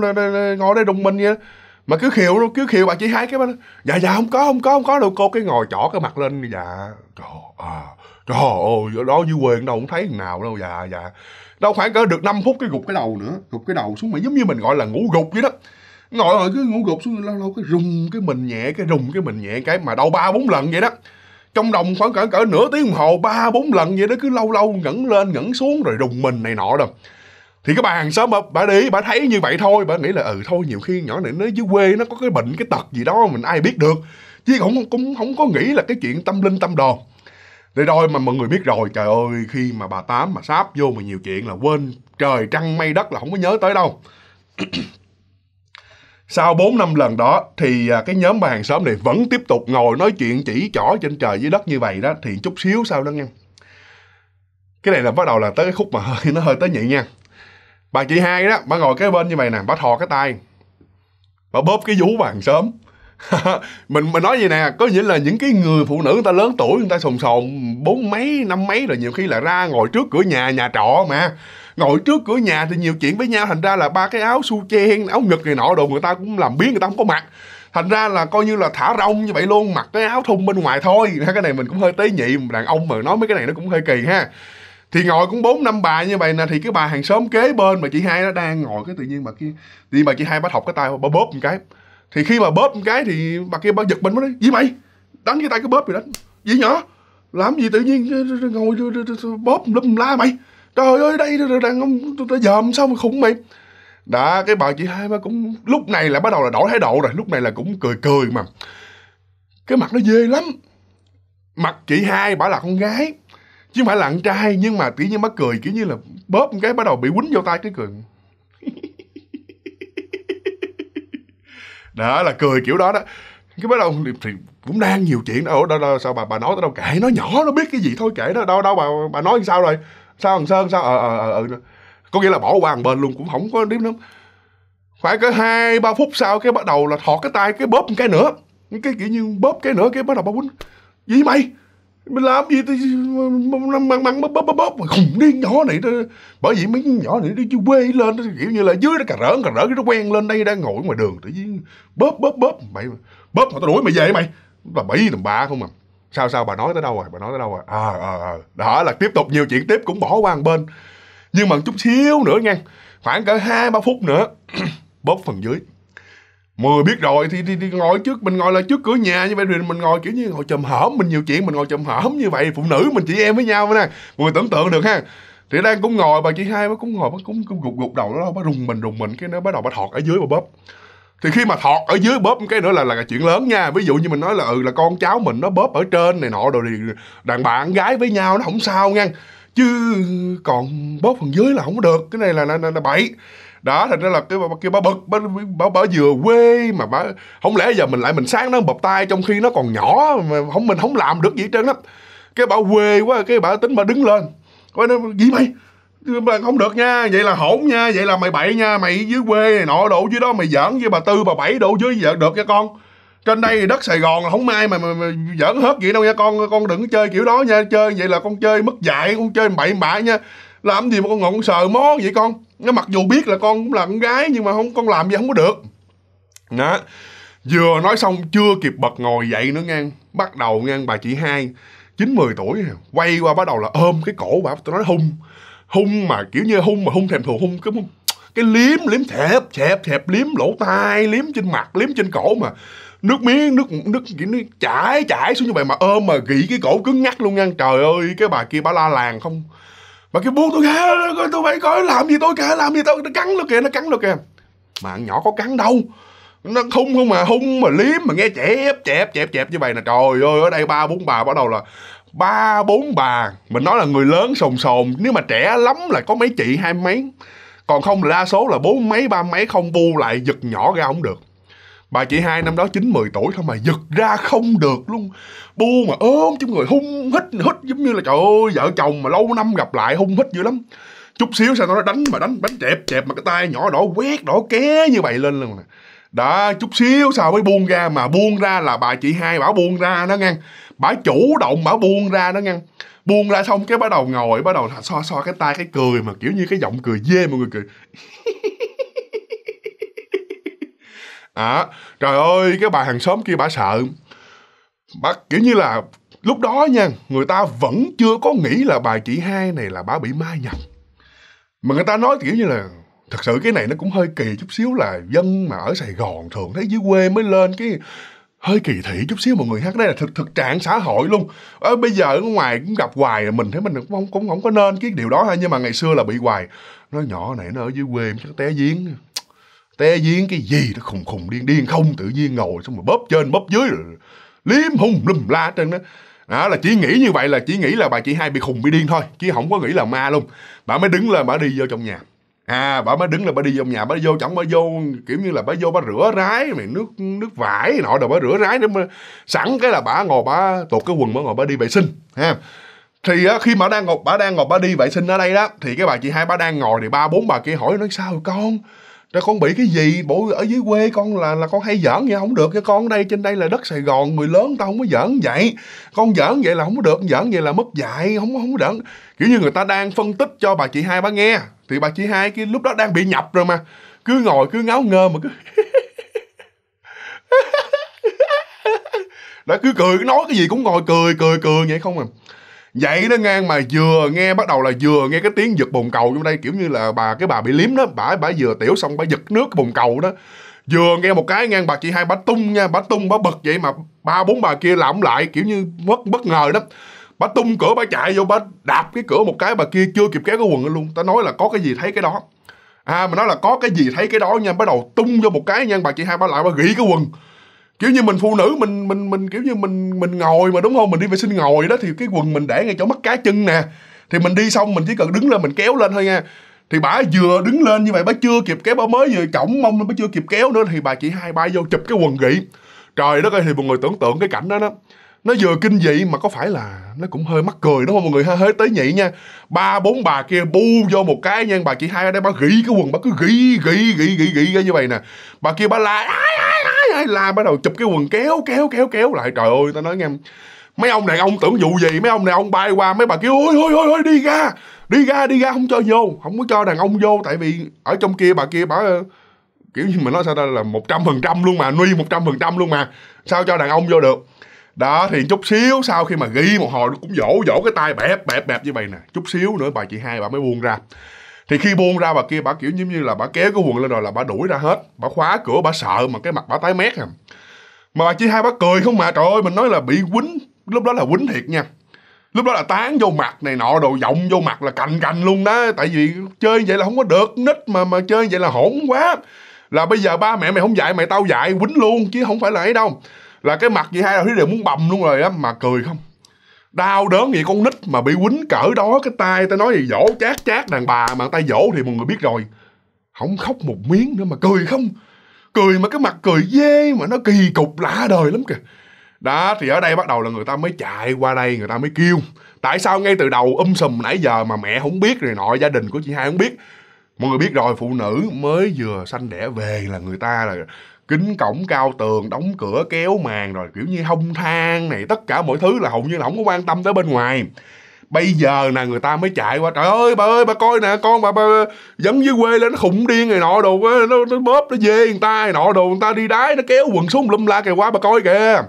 ngồi đây đùng mình vậy mà cứ khiều luôn cứ khiều bà chỉ hai cái bên dạ dạ không có không có không có đâu cô cái ngồi trỏ cái mặt lên dạ trời à, trời ơi đó dưới quyền đâu cũng thấy nào đâu dạ dạ đâu khoảng cỡ được 5 phút cái gục cái đầu nữa gục cái đầu xuống mà giống như mình gọi là ngủ gục vậy đó ngồi rồi cứ ngủ gục xuống lâu lâu cái rung cái mình nhẹ cái rung cái mình nhẹ cái mà đau ba bốn lần vậy đó trong đồng khoảng cỡ cỡ nửa tiếng đồng hồ ba bốn lần vậy đó cứ lâu lâu ngẩng lên ngẩng xuống rồi đùng mình này nọ rồi thì cái bà hàng xóm bà, bà đi bà thấy như vậy thôi bà nghĩ là ừ thôi nhiều khi nhỏ này nó dưới quê nó có cái bệnh cái tật gì đó mình ai biết được chứ cũng cũng không có nghĩ là cái chuyện tâm linh tâm đồ để rồi mà mọi người biết rồi trời ơi khi mà bà tám mà sáp vô mà nhiều chuyện là quên trời trăng mây đất là không có nhớ tới đâu sau 4 năm lần đó thì à, cái nhóm bà hàng xóm này vẫn tiếp tục ngồi nói chuyện chỉ trỏ trên trời dưới đất như vậy đó thì chút xíu sau đó nha cái này là bắt đầu là tới cái khúc mà hơi nó hơi tới nhị nha bà chị hai đó bà ngồi cái bên như vậy nè bà thò cái tay bà bóp cái vú bà hàng xóm mình mình nói vậy nè có nghĩa là những cái người phụ nữ người ta lớn tuổi người ta sồn sồn bốn mấy năm mấy rồi nhiều khi là ra ngồi trước cửa nhà nhà trọ mà ngồi trước cửa nhà thì nhiều chuyện với nhau thành ra là ba cái áo su chen áo ngực này nọ đồ người ta cũng làm biến người ta không có mặc thành ra là coi như là thả rong như vậy luôn mặc cái áo thun bên ngoài thôi cái này mình cũng hơi tế nhị đàn ông mà nói mấy cái này nó cũng hơi kỳ ha thì ngồi cũng bốn năm bà như vậy nè thì cái bà hàng xóm kế bên mà chị hai nó đang ngồi cái tự nhiên mà kia tự mà chị hai bắt học cái tay bà bóp một cái thì khi mà bóp một cái thì bà kia bà giật mình mới nói gì mày đánh cái tay cái bóp rồi đánh gì nhỏ làm gì tự nhiên ngồi bóp lum la mày trời ơi đây tôi đang tôi đã dòm xong khủng mày đã cái bà chị hai mà cũng lúc này là bắt đầu là đổi thái độ rồi lúc này là cũng cười cười mà cái mặt nó dê lắm mặt chị hai bảo là con gái chứ không phải là con trai nhưng mà tự nhiên bắt cười kiểu như là bóp một cái bắt đầu bị quýnh vô tay cái cười đó là cười kiểu đó đó cái bắt đầu thì cũng đang nhiều chuyện đó, đâu đó sao bà bà nói tới đâu kể nó nhỏ nó biết cái gì thôi kể nó đâu đâu bà bà nói sao rồi sao thằng sơn sao ờ, ờ ờ ờ có nghĩa là bỏ qua một bên luôn cũng không có đếm lắm phải cỡ hai ba phút sau cái bắt đầu là thọt cái tay cái bóp một cái nữa cái kiểu như bóp cái nữa cái bắt đầu bao quýnh gì mày mình làm gì tôi măng măng bóp bóp bóp bóp khùng điên nhỏ này đó. bởi vì mấy nhỏ này đi quê lên đó, kiểu như là dưới nó cà rỡ cà rỡ cái nó quen lên đây đang ngồi ngoài đường tự nhiên bóp bóp bóp mày bóp mà tao đuổi mày về mày là bậy làm bà không à sao sao bà nói tới đâu rồi bà nói tới đâu rồi à, à, à. đó là tiếp tục nhiều chuyện tiếp cũng bỏ qua một bên nhưng mà một chút xíu nữa nha khoảng cỡ hai ba phút nữa bóp phần dưới mười biết rồi thì, thì, thì ngồi trước mình ngồi là trước cửa nhà như vậy thì mình ngồi kiểu như ngồi chùm hởm mình nhiều chuyện mình ngồi chùm hởm như vậy phụ nữ mình chị em với nhau nè mọi người tưởng tượng được ha thì đang cũng ngồi bà chị hai bà cũng ngồi bà cũng, cũng gục gục đầu nó bà rùng mình rùng mình cái nó bắt đầu bà thọt ở dưới bà bóp thì khi mà thọt ở dưới bóp cái nữa là là chuyện lớn nha ví dụ như mình nói là ừ là con cháu mình nó bóp ở trên này nọ rồi thì đàn bà gái với nhau nó không sao nha chứ còn bóp phần dưới là không được cái này là là, là, là bậy đó thành ra là cái cái bà bực bà, bà, bà vừa quê mà bà không lẽ giờ mình lại mình sáng nó bập tay trong khi nó còn nhỏ mà không mình không làm được gì hết trơn á cái bà quê quá cái bà tính bà đứng lên coi nó gì mày mà không được nha vậy là hổn nha vậy là mày bậy nha mày dưới quê này nọ đổ dưới đó mày giỡn với bà tư bà bảy đổ dưới vợ được nha con trên đây đất sài gòn là không ai mà, mà, mà giỡn hết vậy đâu nha con con đừng chơi kiểu đó nha chơi vậy là con chơi mất dạy con chơi bậy bạ nha làm gì mà con ngọn sờ mó vậy con nó mặc dù biết là con cũng là con gái nhưng mà không con làm gì không có được đó vừa nói xong chưa kịp bật ngồi dậy nữa ngang bắt đầu ngang bà chị hai chín mười tuổi quay qua bắt đầu là ôm cái cổ bà tôi nói hung hung mà kiểu như hung mà hung thèm thuồng hung cái cái liếm liếm thẹp thẹp thẹp liếm lỗ tai liếm trên mặt liếm trên cổ mà nước miếng nước nước kiểu nó chảy chảy xuống như vậy mà ôm mà gỉ cái cổ cứng ngắt luôn nha trời ơi cái bà kia bà la làng không bà kia buông tôi ra tôi phải có làm gì tôi cả làm gì tôi nó cắn luôn kìa nó cắn luôn kìa mà nhỏ có cắn đâu nó hung không mà hung mà liếm mà nghe chẹp chẹp chẹp chẹp như vậy nè trời ơi ở đây ba bốn bà bắt đầu là ba bốn bà mình nói là người lớn sồn sồn nếu mà trẻ lắm là có mấy chị hai mấy còn không là đa số là bốn mấy ba mấy không bu lại giật nhỏ ra không được bà chị hai năm đó chín mười tuổi thôi mà giật ra không được luôn bu mà ốm chứ người hung hít hít giống như là trời ơi vợ chồng mà lâu năm gặp lại hung hít dữ lắm chút xíu sao nó đánh mà đánh đánh chẹp chẹp mà cái tay nhỏ đỏ quét đỏ ké như vậy lên luôn nè đó chút xíu sao mới buông ra mà buông ra là bà chị hai bảo buông ra nó ngang bả chủ động bả buông ra nó ngăn buông ra xong cái bắt đầu ngồi bắt đầu so so cái tay cái cười mà kiểu như cái giọng cười dê mọi người cười à trời ơi cái bà hàng xóm kia bả sợ bà kiểu như là lúc đó nha người ta vẫn chưa có nghĩ là bà chị hai này là bà bị ma nhập mà người ta nói kiểu như là thật sự cái này nó cũng hơi kỳ chút xíu là dân mà ở sài gòn thường thấy dưới quê mới lên cái hơi kỳ thị chút xíu mọi người hát đây là thực thực trạng xã hội luôn ở ờ, bây giờ ở ngoài cũng gặp hoài à, mình thấy mình cũng không cũng không có nên cái điều đó thôi nhưng mà ngày xưa là bị hoài nó nhỏ này nó ở dưới quê chắc té giếng té giếng cái gì nó khùng khùng điên điên không tự nhiên ngồi xong rồi bóp trên bóp dưới rồi liếm hùng lum la trên đó đó là chỉ nghĩ như vậy là chỉ nghĩ là bà chị hai bị khùng bị điên thôi chứ không có nghĩ là ma luôn bà mới đứng lên bà đi vô trong nhà à bà mới đứng là bà đi vào nhà bà vô chẳng bà vô kiểu như là bà vô bà rửa rái mày nước nước vải nọ rồi bà rửa rái để mà. sẵn cái là bà ngồi bà tuột cái quần bà ngồi bà đi vệ sinh ha thì á, khi mà đang ngồi bà đang ngồi bà đi vệ sinh ở đây đó thì cái bà chị hai bà đang ngồi thì ba bốn bà kia hỏi nói sao con rồi con bị cái gì bộ ở dưới quê con là là con hay giỡn vậy không được cái con đây trên đây là đất sài gòn người lớn tao không có giỡn vậy con giỡn vậy là không có được giỡn vậy là mất dạy không không có giỡn kiểu như người ta đang phân tích cho bà chị hai bà nghe thì bà chị hai cái lúc đó đang bị nhập rồi mà cứ ngồi cứ ngáo ngơ mà cứ đã cứ cười nói cái gì cũng ngồi cười cười cười vậy không à vậy đó ngang mà vừa nghe bắt đầu là vừa nghe cái tiếng giật bồn cầu trong đây kiểu như là bà cái bà bị liếm đó bà bà vừa tiểu xong bà giật nước cái bồn cầu đó vừa nghe một cái ngang bà chị hai bà tung nha bà tung bà bật vậy mà ba bốn bà kia làm lại kiểu như bất bất ngờ đó bà tung cửa bà chạy vô bà đạp cái cửa một cái bà kia chưa kịp kéo cái quần luôn ta nói là có cái gì thấy cái đó à mà nói là có cái gì thấy cái đó nha bắt đầu tung vô một cái nha bà chị hai bà lại bà gỉ cái quần kiểu như mình phụ nữ mình mình mình kiểu như mình mình ngồi mà đúng không mình đi vệ sinh ngồi đó thì cái quần mình để ngay chỗ mắt cá chân nè thì mình đi xong mình chỉ cần đứng lên mình kéo lên thôi nha thì bà vừa đứng lên như vậy bà chưa kịp kéo bà mới vừa chỏng mông lên bà chưa kịp kéo nữa thì bà chỉ hai ba vô chụp cái quần ghị trời đất ơi thì mọi người tưởng tượng cái cảnh đó đó nó vừa kinh dị mà có phải là nó cũng hơi mắc cười đúng không mọi người ha hết tới nhị nha ba bốn bà kia bu vô một cái nha bà chị hai ở đây bà gỉ cái quần bà cứ gỉ gỉ gỉ gỉ gỉ ra như vậy nè bà kia bà la ai ai ai ai la bắt đầu chụp cái quần kéo kéo kéo kéo lại trời ơi tao nói nghe mấy ông này ông tưởng vụ gì mấy ông này ông bay qua mấy bà kia ôi ôi ôi ôi đi ra đi ra đi ra không cho vô không có cho đàn ông vô tại vì ở trong kia bà kia bà ờ, kiểu như mình nói sao ta là một trăm phần trăm luôn mà nuôi một trăm phần trăm luôn mà sao cho đàn ông vô được đó thì chút xíu sau khi mà ghi một hồi nó cũng dỗ dỗ cái tay bẹp bẹp bẹp như vậy nè chút xíu nữa bà chị hai bà mới buông ra thì khi buông ra bà kia bà kiểu như như là bà kéo cái quần lên rồi là bà đuổi ra hết bà khóa cửa bà sợ mà cái mặt bà tái mét à mà bà chị hai bà cười không mà trời ơi mình nói là bị quýnh lúc đó là quýnh thiệt nha lúc đó là tán vô mặt này nọ đồ giọng vô mặt là cành cành luôn đó tại vì chơi vậy là không có được nít mà mà chơi vậy là hổn quá là bây giờ ba mẹ mày không dạy mày tao dạy quýnh luôn chứ không phải là ấy đâu là cái mặt gì hai đầu thúy đều muốn bầm luôn rồi á mà cười không đau đớn vậy con nít mà bị quýnh cỡ đó cái tay tao nói gì dỗ chát chát đàn bà mà tay dỗ thì mọi người biết rồi không khóc một miếng nữa mà cười không cười mà cái mặt cười dê mà nó kỳ cục lạ đời lắm kìa đó thì ở đây bắt đầu là người ta mới chạy qua đây người ta mới kêu tại sao ngay từ đầu um sùm nãy giờ mà mẹ không biết rồi nọ gia đình của chị hai không biết mọi người biết rồi phụ nữ mới vừa sanh đẻ về là người ta là kính cổng cao tường đóng cửa kéo màn rồi kiểu như hông thang này tất cả mọi thứ là hầu như là không có quan tâm tới bên ngoài bây giờ là người ta mới chạy qua trời ơi bà ơi bà coi nè con bà, bà dẫn dưới quê lên nó khủng điên này nọ đồ nó, nó bóp nó dê người ta này nọ đồ người ta đi đái nó kéo quần xuống lum la kìa qua bà coi kìa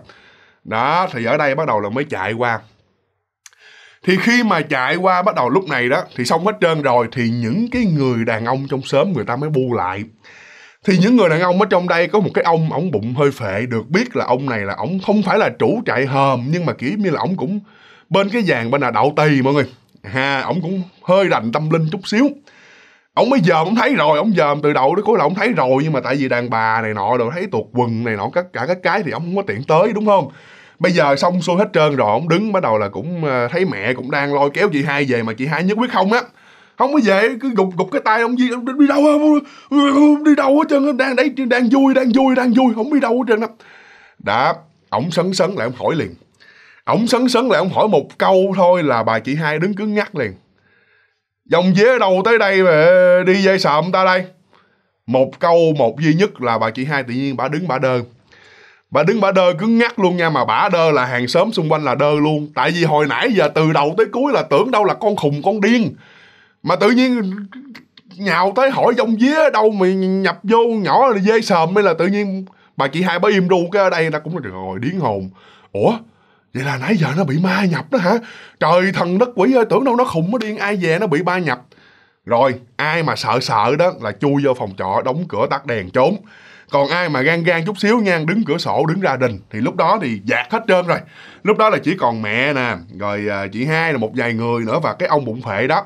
đó thì ở đây bắt đầu là mới chạy qua thì khi mà chạy qua bắt đầu lúc này đó thì xong hết trơn rồi thì những cái người đàn ông trong xóm người ta mới bu lại thì những người đàn ông ở trong đây có một cái ông ổng bụng hơi phệ được biết là ông này là ổng không phải là chủ trại hòm nhưng mà kiểu như là ổng cũng bên cái vàng bên là đậu tì mọi người ha ổng cũng hơi đành tâm linh chút xíu ổng mới giờ ổng thấy rồi ổng giờ từ đầu đến cuối là ổng thấy rồi nhưng mà tại vì đàn bà này nọ rồi thấy tuột quần này nọ tất cả các cái thì ổng không có tiện tới đúng không bây giờ xong xuôi hết trơn rồi ổng đứng bắt đầu là cũng ờ, thấy mẹ cũng đang lôi kéo chị hai về mà chị hai nhất quyết không á không có về cứ gục gục cái tay ông đi, đi đâu đi đâu hết trơn đang đấy đang vui đang vui đang vui không đi đâu hết trơn á đã ổng sấn sấn lại ông hỏi liền ổng sấn sấn lại ông hỏi một câu thôi là bà chị hai đứng cứng ngắc liền dòng dế đầu tới đây mà đi dây sợm ta đây một câu một duy nhất là bà chị hai tự nhiên bà đứng bà đơ bà đứng bà đơ cứng ngắc luôn nha mà bà đơ là hàng xóm xung quanh là đơ luôn tại vì hồi nãy giờ từ đầu tới cuối là tưởng đâu là con khùng con điên mà tự nhiên nhào tới hỏi dông vía đâu mà nhập vô nhỏ là dê sờm hay là tự nhiên bà chị hai bà im ru cái ở đây ta cũng rồi điên hồn ủa vậy là nãy giờ nó bị ma nhập đó hả trời thần đất quỷ ơi tưởng đâu nó khùng nó điên ai về nó bị ma nhập rồi ai mà sợ sợ đó là chui vô phòng trọ đóng cửa tắt đèn trốn còn ai mà gan gan chút xíu nha đứng cửa sổ đứng ra đình thì lúc đó thì dạt hết trơn rồi lúc đó là chỉ còn mẹ nè rồi à, chị hai là một vài người nữa và cái ông bụng phệ đó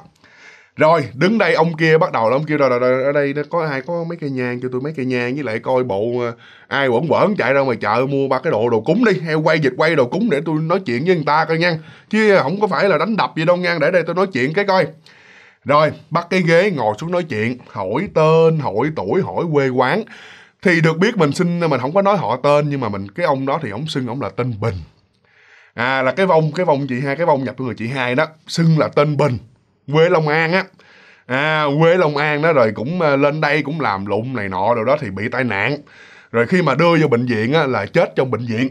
rồi đứng đây ông kia bắt đầu là ông kia rồi, rồi, ở đây nó có ai có mấy cây nhang cho tôi mấy cây nhang với lại coi bộ ờ, ai quẩn quẩn chạy ra ngoài chợ mua ba cái đồ đồ cúng đi hay quay dịch quay đồ cúng để tôi nói chuyện với người ta coi nha chứ không có phải là đánh đập gì đâu nha để đây tôi nói chuyện cái coi rồi bắt cái ghế ngồi xuống nói chuyện hỏi tên hỏi tuổi hỏi quê quán thì được biết mình xin mình không có nói họ tên nhưng mà mình cái ông đó thì ông xưng ông là tên bình à là cái vòng cái vòng chị hai cái vòng nhập của người chị hai đó xưng là tên bình quê Long An á à, quê Long An đó rồi cũng ờ, lên đây cũng làm lụng này nọ rồi đó thì bị tai nạn rồi khi mà đưa vô bệnh viện á, là chết trong bệnh viện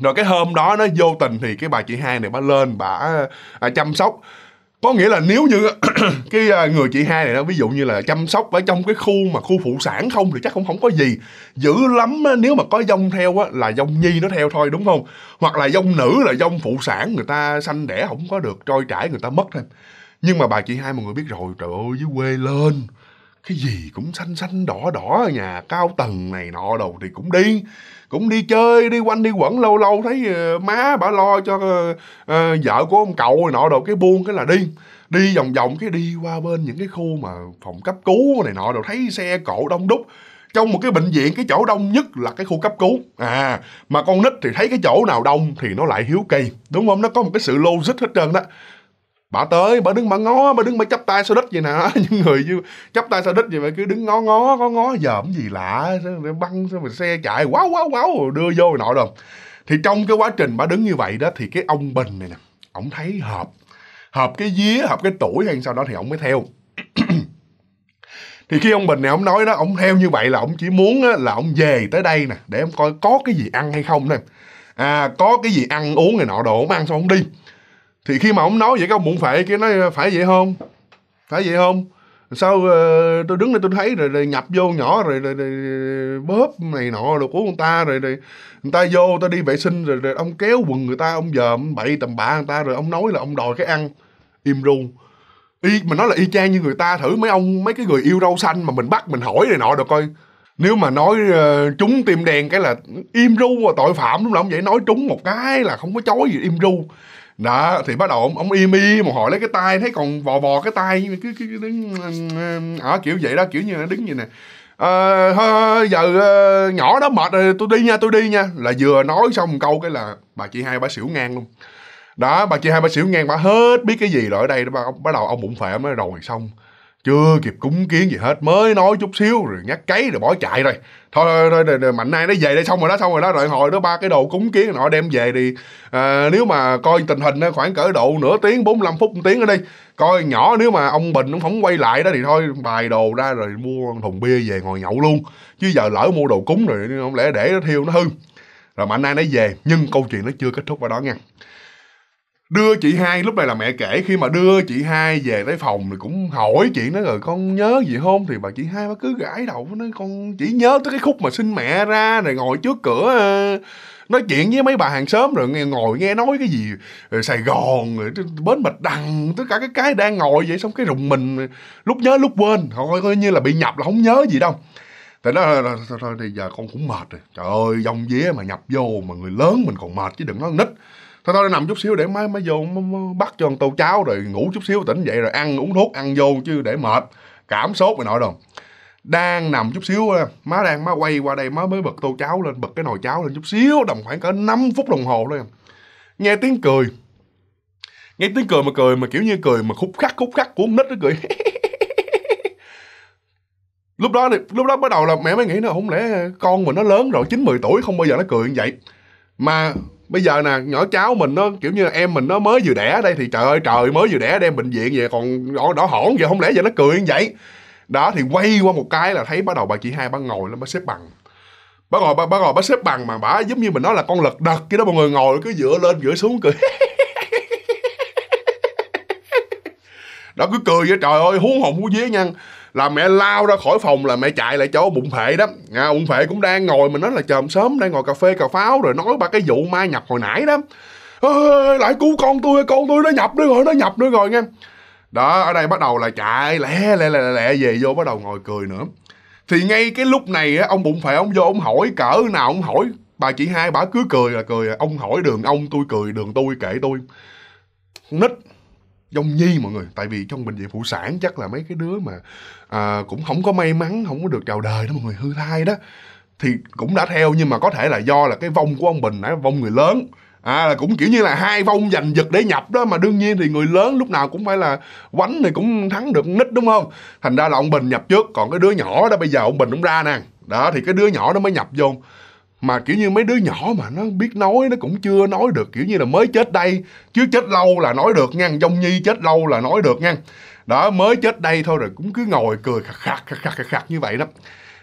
rồi cái hôm đó nó vô tình thì cái bà chị hai này bà lên bà à, chăm sóc có nghĩa là nếu như cái à, người chị hai này đó ví dụ như là chăm sóc ở trong cái khu mà khu phụ sản không thì chắc cũng không có gì dữ lắm nếu mà có dông theo á, là dông nhi nó theo thôi đúng không hoặc là dông nữ là dông phụ sản người ta sanh đẻ không có được trôi chảy người ta mất thêm nhưng mà bà chị hai mọi người biết rồi trời ơi dưới quê lên cái gì cũng xanh xanh đỏ đỏ ở nhà cao tầng này nọ đồ thì cũng đi cũng đi chơi đi quanh đi quẩn lâu lâu thấy ờ, má bà lo cho uh, vợ của ông cậu này nọ đồ cái buông cái là đi đi vòng vòng cái đi qua bên những cái khu mà phòng cấp cứu này nọ đồ thấy xe cộ đông đúc trong một cái bệnh viện cái chỗ đông nhất là cái khu cấp cứu à mà con nít thì thấy cái chỗ nào đông thì nó lại hiếu kỳ đúng không nó có một cái sự logic hết trơn đó bà tới bà đứng bà ngó bà đứng bà chắp tay sao đất vậy nè những người như chắp tay sao đất vậy mà cứ đứng ngó ngó ngó ngó dòm gì lạ băng sao mà xe chạy quá quá quá đưa vô nọ đâu thì trong cái quá trình bà đứng như vậy đó thì cái ông bình này nè ổng thấy hợp hợp cái vía hợp cái tuổi hay sao đó thì ổng mới theo thì khi ông bình này ông nói đó ông theo như vậy là ông chỉ muốn là ông về tới đây nè để ông coi có cái gì ăn hay không thôi à có cái gì ăn uống này nọ đồ ông ăn xong ông đi thì khi mà ông nói vậy các ông bụng phệ kia nói phải vậy không phải vậy không sao uh, ờ, tôi đứng đây tôi thấy rồi, rồi nhập vô nhỏ rồi, rồi, rồi bóp này nọ rồi của người ta rồi, rồi người ta vô người ta đi vệ sinh rồi, rồi ông kéo quần người ta ông dòm bậy tầm bạ người ta rồi ông nói là ông đòi cái ăn im ru y mà nói là y chang như người ta thử mấy ông mấy cái người yêu rau xanh mà mình bắt mình hỏi này nọ được coi nếu mà nói uh, trúng tim đen cái là im ru và tội phạm đúng không vậy nói trúng một cái là không có chối gì im ru đó thì bắt đầu ông, ông im im mà hỏi lấy cái tay thấy còn vò vò cái tay cứ cứ đứng ở ờ, ờ, ờ, kiểu vậy đó kiểu như là đứng vậy nè à, giờ nhỏ đó mệt rồi tôi đi nha tôi đi nha là vừa nói xong một câu cái là bà chị hai bà xỉu ngang luôn đó bà chị hai bà xỉu ngang bà hết biết cái gì rồi ở đây đó bà, bắt đầu ông bụng phệ mới rồi xong chưa kịp cúng kiến gì hết mới nói chút xíu rồi nhắc cấy rồi bỏ chạy rồi thôi thôi thôi, thôi, thôi mạnh nay nó về đây xong rồi đó xong rồi đó rồi hồi đó ba cái đồ cúng kiến họ đem về thì à, nếu mà coi tình hình khoảng cỡ độ nửa tiếng 45 phút một tiếng ở đi coi nhỏ nếu mà ông bình cũng không quay lại đó thì thôi bài đồ ra rồi mua thùng bia về ngồi nhậu luôn chứ giờ lỡ mua đồ cúng rồi không lẽ để nó thiêu nó hư rồi mạnh nay nó về nhưng câu chuyện nó chưa kết thúc ở đó nha đưa chị hai lúc này là mẹ kể khi mà đưa chị hai về tới phòng thì cũng hỏi chị nó rồi con nhớ gì không thì bà chị hai bà cứ gãi đầu nó con chỉ nhớ tới cái khúc mà xin mẹ ra rồi ngồi trước cửa ờ, nói chuyện với mấy bà hàng xóm rồi nghe ngồi nghe nói cái gì rồi ờ, sài gòn rồi bến bạch đằng tất cả cái cái đang ngồi vậy xong cái rùng mình ờ, lúc nhớ lúc quên thôi coi như là bị nhập là không nhớ gì đâu tại nó thôi, thôi thì giờ con cũng mệt rồi trời ơi dòng vía mà nhập vô mà người lớn mình còn mệt chứ đừng nói nít thôi tao đã nằm chút xíu để mới mới vô bắt cho tô cháo rồi ngủ chút xíu tỉnh dậy rồi ăn uống thuốc ăn vô chứ để mệt cảm sốt mày nọ đâu đang nằm chút xíu à, má đang má quay qua đây má mới bật tô cháo lên bật cái nồi cháo lên chút xíu đồng khoảng cỡ 5 phút đồng hồ thôi à. nghe tiếng cười nghe tiếng cười mà cười mà kiểu như cười mà khúc khắc khúc khắc của con nít nó cười lúc đó thì lúc đó bắt đầu là mẹ mới nghĩ là không lẽ con mình nó lớn rồi chín mười tuổi không bao giờ nó cười như vậy mà bây giờ nè nhỏ cháu mình nó kiểu như em mình nó mới vừa đẻ ở đây thì trời ơi trời mới vừa đẻ đem bệnh viện về còn đỏ, đỏ hổn vậy không lẽ giờ nó cười như vậy đó thì quay qua một cái là thấy bắt đầu bà chị hai bà ngồi lên bà xếp bằng bà ngồi bà, bà ngồi bà xếp bằng mà bà giống như mình nói là con lật đật cái đó mọi người ngồi cứ dựa lên dựa xuống cười đó cứ cười vậy trời ơi hú hồn hú vía nha là mẹ lao ra khỏi phòng là mẹ chạy lại chỗ bụng phệ đó à, bụng phệ cũng đang ngồi mình nói là chồm sớm đang ngồi cà phê cà pháo rồi nói ba cái vụ ma nhập hồi nãy đó ơi lại cứu con tôi con tôi nó nhập nữa rồi nó nhập nữa rồi nghe đó ở đây bắt đầu là chạy lẹ lẹ lẹ lẹ về vô bắt đầu ngồi cười nữa thì ngay cái lúc này ông bụng phệ ông vô ông hỏi cỡ nào ông hỏi bà chị hai bà cứ cười là cười à. ông hỏi đường ông tôi cười đường tôi kể tôi nít dông nhi mọi người tại vì trong bệnh viện phụ sản chắc là mấy cái đứa mà à, cũng không có may mắn không có được chào đời đó mọi người hư thai đó thì cũng đã theo nhưng mà có thể là do là cái vong của ông bình nãy à, vong người lớn à là cũng kiểu như là hai vong giành giật để nhập đó mà đương nhiên thì người lớn lúc nào cũng phải là quánh thì cũng thắng được nít đúng không thành ra là ông bình nhập trước còn cái đứa nhỏ đó bây giờ ông bình cũng ra nè đó thì cái đứa nhỏ nó mới nhập vô mà kiểu như mấy đứa nhỏ mà nó biết nói nó cũng chưa nói được kiểu như là mới chết đây chứ chết lâu là nói được nha dông nhi chết lâu là nói được nha đó mới chết đây thôi rồi cũng cứ ngồi cười khặt khặt khặt khặt khặt, khặt như vậy đó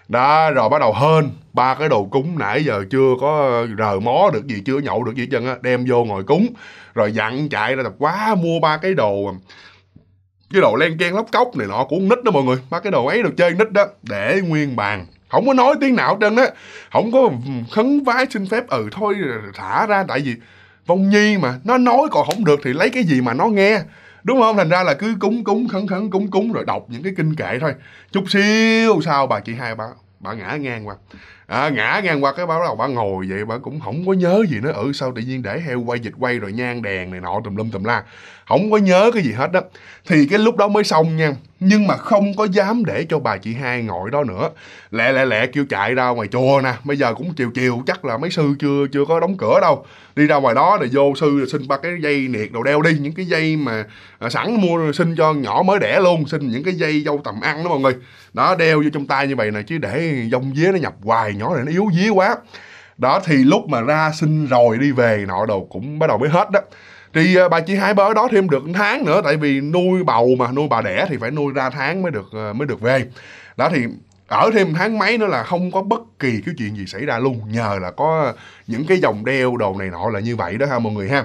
đó rồi bắt đầu hên ba cái đồ cúng nãy giờ chưa có rờ mó được gì chưa nhậu được gì chân á đem vô ngồi cúng rồi dặn chạy ra tập quá mua ba cái đồ cái đồ len ken lóc cốc này nọ của nít đó mọi người ba cái đồ ấy được chơi nít đó để nguyên bàn không có nói tiếng nào trơn á không có khấn vái xin phép ừ thôi thả ra tại vì vong nhi mà nó nói còn không được thì lấy cái gì mà nó nghe đúng không thành ra là cứ cúng cúng khấn khấn cúng cúng rồi đọc những cái kinh kệ thôi chút xíu sau bà chị hai báo bà ngã ngang qua à, ngã ngang qua cái bà bắt đầu bà ngồi vậy bà cũng không có nhớ gì nữa ừ sao tự nhiên để heo quay dịch quay rồi nhang đèn này nọ tùm lum tùm la không có nhớ cái gì hết đó thì cái lúc đó mới xong nha nhưng mà không có dám để cho bà chị hai ngồi đó nữa lẹ lẹ lẹ kêu chạy ra ngoài chùa nè bây giờ cũng chiều chiều chắc là mấy sư chưa chưa có đóng cửa đâu đi ra ngoài đó để vô sư xin ba cái dây niệt đồ đeo đi những cái dây mà à, sẵn mua xin cho nhỏ mới đẻ luôn xin những cái dây dâu tầm ăn đó mọi người đó đeo vô trong tay như vậy nè chứ để dông dế nó nhập hoài nhỏ này nó yếu dí quá đó thì lúc mà ra sinh rồi đi về nọ đồ cũng bắt đầu mới hết đó thì à, bà chị hai bữa đó thêm được tháng nữa tại vì nuôi bầu mà nuôi bà đẻ thì phải nuôi ra tháng mới được à, mới được về đó thì ở thêm tháng mấy nữa là không có bất kỳ cái chuyện gì xảy ra luôn nhờ là có những cái dòng đeo đồ này nọ là như vậy đó ha mọi người ha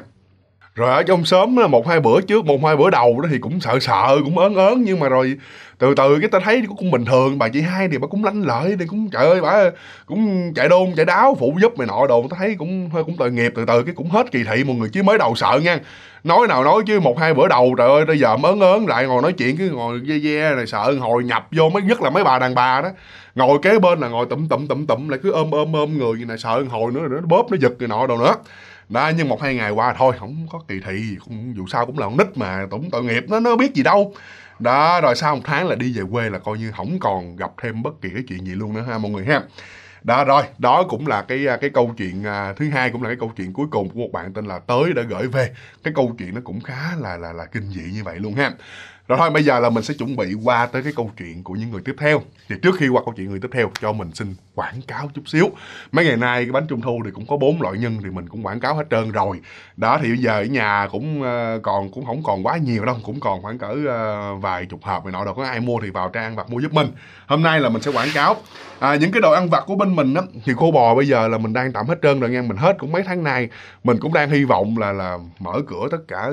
rồi ở trong sớm là một hai bữa trước một hai bữa đầu đó thì cũng sợ sợ cũng ớn ớn nhưng mà rồi từ từ cái ta thấy cũng bình thường bà chị hai thì bà cũng lanh lợi thì cũng trời ơi bà cũng chạy đôn chạy đáo phụ giúp mày nọ đồ ta thấy cũng hơi cũng tội nghiệp từ từ cái cũng hết kỳ thị một người chứ mới đầu sợ nha nói nào nói chứ một hai bữa đầu trời ơi bây giờ ớn ớn lại ngồi nói chuyện cứ ngồi ve ve này sợ hồi nhập vô mới nhất là mấy bà đàn bà đó ngồi kế bên là ngồi tụm tụm tụm tụm lại cứ ôm ôm ôm người này sợ hồi nữa nó bóp nó giật người nọ đồ nữa đó nhưng một hai ngày qua thôi không có kỳ thị cũng dù sao cũng là con nít mà cũng tội nghiệp nó nó biết gì đâu đó rồi sau một tháng là đi về quê là coi như không còn gặp thêm bất kỳ cái chuyện gì luôn nữa ha mọi người ha đó rồi đó cũng là cái cái câu chuyện à, thứ hai cũng là cái câu chuyện cuối cùng của một bạn tên là tới đã gửi về cái câu chuyện nó cũng khá là là là kinh dị như vậy luôn ha rồi thôi bây giờ là mình sẽ chuẩn bị qua tới cái câu chuyện của những người tiếp theo thì trước khi qua câu chuyện người tiếp theo cho mình xin quảng cáo chút xíu mấy ngày nay cái bánh trung thu thì cũng có bốn loại nhân thì mình cũng quảng cáo hết trơn rồi đó thì bây giờ ở nhà cũng ờ, còn cũng không còn quá nhiều đâu cũng còn khoảng cỡ ờ, vài chục hộp này nọ đâu có ai mua thì vào trang vặt mua giúp mình hôm nay là mình sẽ quảng cáo à, những cái đồ ăn vặt của bên mình á thì khô bò bây giờ là mình đang tạm hết trơn rồi ngang mình hết cũng mấy tháng nay mình cũng đang hy vọng là là mở cửa tất cả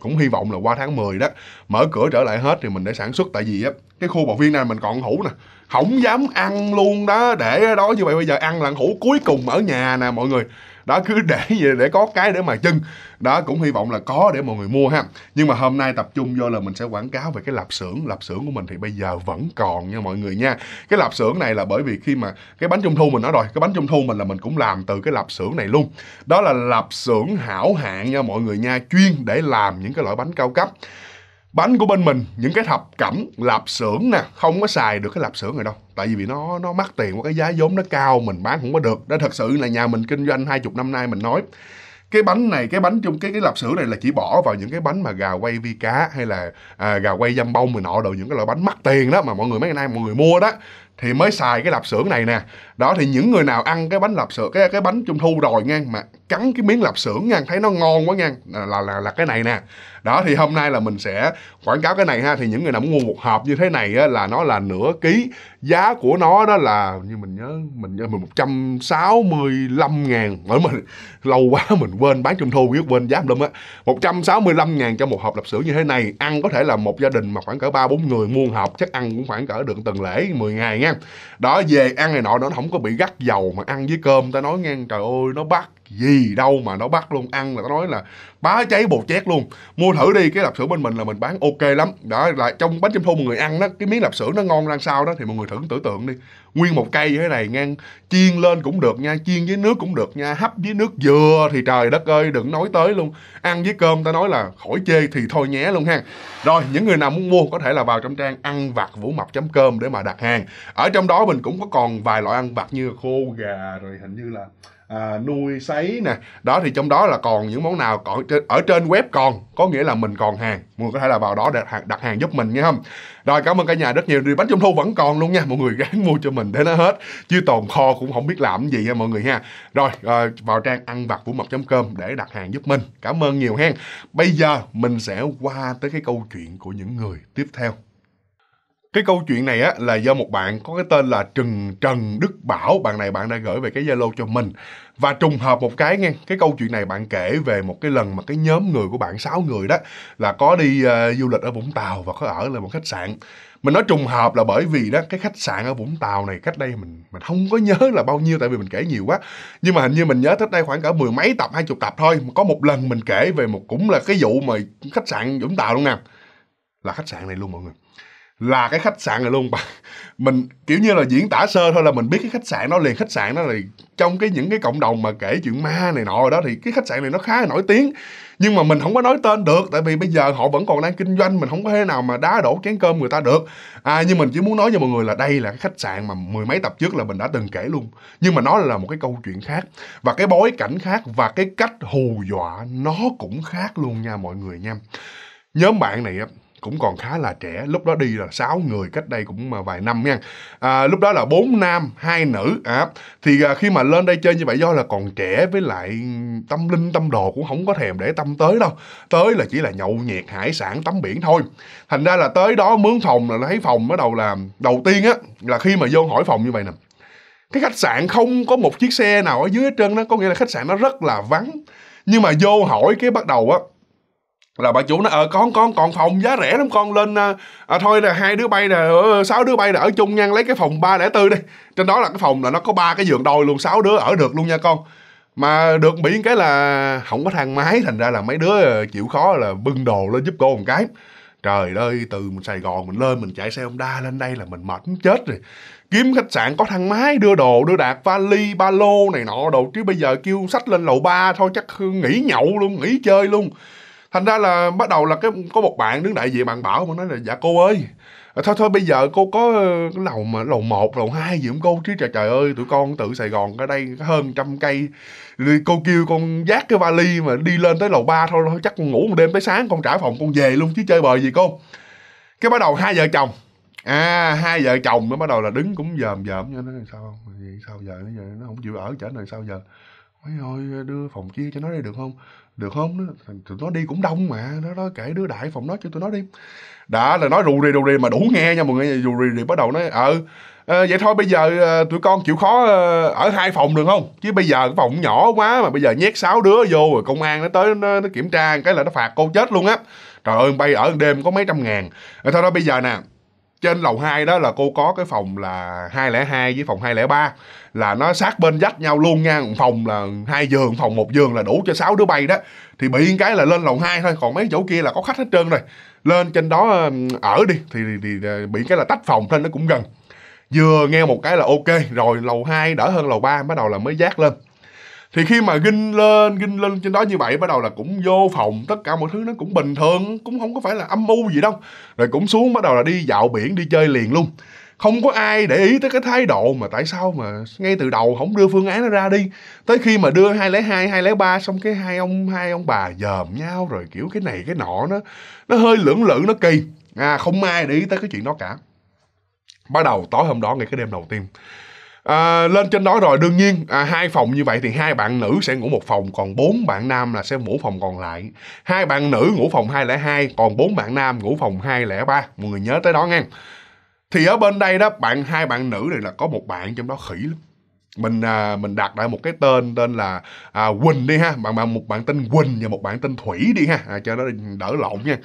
cũng hy vọng là qua tháng 10 đó mở cửa trở lại hết thì mình để sản xuất tại vì á cái khu bọc viên này mình còn hủ nè không dám ăn luôn đó để đó như vậy bây giờ ăn lần hủ cuối cùng ở nhà nè mọi người đó cứ để về để có cái để mà chân đó cũng hy vọng là có để mọi người mua ha nhưng mà hôm nay tập trung vô là mình sẽ quảng cáo về cái lạp xưởng lạp xưởng của mình thì bây giờ vẫn còn nha mọi người nha cái lạp xưởng này là bởi vì khi mà cái bánh trung thu mình nói rồi cái bánh trung thu mình là mình cũng làm từ cái lạp xưởng này luôn đó là lạp xưởng hảo hạng nha mọi người nha chuyên để làm những cái loại bánh cao cấp bánh của bên mình những cái thập cẩm lạp xưởng nè không có xài được cái lạp xưởng này đâu tại vì nó nó mắc tiền quá cái giá vốn nó cao mình bán không có được đó thật sự là nhà mình kinh doanh hai chục năm nay mình nói cái bánh này cái bánh trong cái cái lạp xưởng này là chỉ bỏ vào những cái bánh mà gà quay vi cá hay là à, gà quay dăm bông mình nọ đồ những cái loại bánh mắc tiền đó mà mọi người mấy ngày nay mọi người mua đó thì mới xài cái lạp xưởng này nè đó thì những người nào ăn cái bánh lạp xưởng cái cái bánh trung thu rồi nha mà cắn cái miếng lạp xưởng nha thấy nó ngon quá nha là là là cái này nè đó thì hôm nay là mình sẽ quảng cáo cái này ha thì những người nào muốn mua một hộp như thế này á, là nó là nửa ký giá của nó đó là như mình nhớ mình nhớ mình một trăm sáu mươi lăm ngàn ở mình lâu quá mình quên bán trung thu biết quên giá lum á một trăm sáu mươi lăm ngàn cho một hộp lạp xưởng như thế này ăn có thể là một gia đình mà khoảng cỡ ba bốn người mua một hộp chắc ăn cũng khoảng cỡ được từng lễ 10 ngày nha đó về ăn này nọ nó không có bị gắt dầu mà ăn với cơm ta nói ngang trời ơi nó bắt gì đâu mà nó bắt luôn ăn là nó nói là bá cháy bột chét luôn mua thử đi cái lạp xưởng bên mình là mình bán ok lắm đó là trong bánh chim thun mọi người ăn đó cái miếng lạp xưởng nó ngon ra sao đó thì mọi người thử tưởng tượng đi nguyên một cây như thế này ngang chiên lên cũng được nha chiên với nước cũng được nha hấp với nước dừa thì trời đất ơi đừng nói tới luôn ăn với cơm ta nói là khỏi chê thì thôi nhé luôn ha rồi những người nào muốn mua có thể là vào trong trang ăn vặt vũ mập com để mà đặt hàng ở trong đó mình cũng có còn vài loại ăn vặt như khô gà rồi hình như là à, nuôi sấy nè đó thì trong đó là còn những món nào còn ở trên web còn có nghĩa là mình còn hàng mọi người có thể là vào đó để đặt, đặt hàng giúp mình nha không rồi cảm ơn cả nhà rất nhiều thì bánh trung thu vẫn còn luôn nha mọi người gắng mua cho mình để nó hết chứ tồn kho cũng không biết làm gì nha mọi người ha rồi à, vào trang ăn vặt của mập com để đặt hàng giúp mình cảm ơn nhiều hen bây giờ mình sẽ qua tới cái câu chuyện của những người tiếp theo cái câu chuyện này á là do một bạn có cái tên là trần Trần Đức Bảo bạn này bạn đã gửi về cái Zalo cho mình và trùng hợp một cái nghe cái câu chuyện này bạn kể về một cái lần mà cái nhóm người của bạn sáu người đó là có đi uh, du lịch ở Vũng Tàu và có ở là một khách sạn mình nói trùng hợp là bởi vì đó cái khách sạn ở Vũng Tàu này cách đây mình mình không có nhớ là bao nhiêu tại vì mình kể nhiều quá nhưng mà hình như mình nhớ cách đây khoảng cả mười mấy tập hai chục tập thôi có một lần mình kể về một cũng là cái vụ mà khách sạn Vũng Tàu luôn nè là khách sạn này luôn mọi người là cái khách sạn này luôn bạn mình kiểu như là diễn tả sơ thôi là mình biết cái khách sạn đó liền khách sạn đó là trong cái những cái cộng đồng mà kể chuyện ma này nọ đó thì cái khách sạn này nó khá là nổi tiếng nhưng mà mình không có nói tên được tại vì bây giờ họ vẫn còn đang kinh doanh mình không có thể nào mà đá đổ chén cơm người ta được à nhưng mình chỉ muốn nói cho mọi người là đây là cái khách sạn mà mười mấy tập trước là mình đã từng kể luôn nhưng mà nó là một cái câu chuyện khác và cái bối cảnh khác và cái cách hù dọa nó cũng khác luôn nha mọi người nha nhóm bạn này cũng còn khá là trẻ lúc đó đi là sáu người cách đây cũng mà vài năm nha à, lúc đó là bốn nam hai nữ à, thì à, khi mà lên đây chơi như vậy do là còn trẻ với lại tâm linh tâm đồ cũng không có thèm để tâm tới đâu tới là chỉ là nhậu nhiệt hải sản tắm biển thôi thành ra là tới đó mướn phòng là thấy phòng bắt đầu là đầu tiên á là khi mà vô hỏi phòng như vậy nè cái khách sạn không có một chiếc xe nào ở dưới hết trơn đó có nghĩa là khách sạn nó rất là vắng nhưng mà vô hỏi cái bắt đầu á là bà chủ nói ờ con con còn phòng giá rẻ lắm con lên à, à thôi là hai đứa bay là ờ, sáu đứa bay là ở chung nha lấy cái phòng ba lẻ tư đi trên đó là cái phòng là nó có ba cái giường đôi luôn sáu đứa ở được luôn nha con mà được bị cái là không có thang máy thành ra là mấy đứa ờ, chịu khó là bưng đồ lên giúp cô một cái trời ơi từ sài gòn mình lên mình chạy xe ông đa lên đây là mình mệt muốn chết rồi kiếm khách sạn có thang máy đưa đồ đưa đạc vali ba lô này nọ đồ chứ bây giờ kêu sách lên lầu ba thôi chắc nghỉ nhậu luôn nghỉ chơi luôn thành ra là bắt đầu là cái có một bạn đứng đại diện bạn bảo mà nói là dạ cô ơi thôi thôi bây giờ cô có ờ, cái lầu mà lầu một lầu hai gì không cô chứ trời trời ơi tụi con từ sài gòn ở đây hơn trăm cây cô kêu con dắt cái vali mà đi lên tới lầu ba thôi, chắc con ngủ một đêm tới sáng con trả phòng con về luôn chứ chơi bời gì cô cái bắt đầu hai vợ chồng à hai vợ chồng nó bắt đầu là đứng cũng dòm dòm cho nó sao không sao giờ nó giờ nó không chịu ở trở này sao giờ mấy ơi đưa phòng chia cho nó đi được không được không tụi nó đi cũng đông mà nó nói kể đứa đại phòng nói cho tụi nó đi đã là nói rù rì rù rì mà đủ nghe nha mọi người rù rì rì bắt đầu nói ờ à, vậy thôi bây giờ ờ, tụi con chịu khó ờ, ở hai phòng được không chứ bây giờ cái phòng nhỏ quá mà bây giờ nhét sáu đứa vô rồi công an nó tới nó, nó kiểm tra cái là nó phạt cô chết luôn á trời ơi bay ở đêm có mấy trăm ngàn à, thôi đó bây giờ nè trên lầu 2 đó là cô có cái phòng là 202 với phòng 203 là nó sát bên dắt nhau luôn nha phòng là hai giường phòng một giường là đủ cho sáu đứa bay đó thì bị cái là lên lầu hai thôi còn mấy chỗ kia là có khách hết trơn rồi lên trên đó ở đi thì, thì, thì bị cái là tách phòng trên nó cũng gần vừa nghe một cái là ok rồi lầu 2 đỡ hơn lầu 3 bắt đầu là mới giác lên thì khi mà ginh lên ginh lên trên đó như vậy bắt đầu là cũng vô phòng tất cả mọi thứ nó cũng bình thường cũng không có phải là âm mưu gì đâu rồi cũng xuống bắt đầu là đi dạo biển đi chơi liền luôn không có ai để ý tới cái thái độ mà tại sao mà ngay từ đầu không đưa phương án nó ra đi tới khi mà đưa hai lẻ hai hai lẻ ba xong cái hai ông hai ông bà dòm nhau rồi kiểu cái này cái nọ nó nó hơi lưỡng lự nó kỳ à không ai để ý tới cái chuyện đó cả bắt đầu tối hôm đó ngay cái đêm đầu tiên à, lên trên đó rồi đương nhiên à, hai phòng như vậy thì hai bạn nữ sẽ ngủ một phòng còn bốn bạn nam là sẽ ngủ phòng còn lại hai bạn nữ ngủ phòng 202 còn bốn bạn nam ngủ phòng 203 mọi người nhớ tới đó ngang thì ở bên đây đó bạn hai bạn nữ này là có một bạn trong đó khỉ lắm mình à, mình đặt lại một cái tên tên là à, Quỳnh đi ha bạn bạn một bạn tên Quỳnh và một bạn tên Thủy đi ha à, cho nó đỡ lộn nha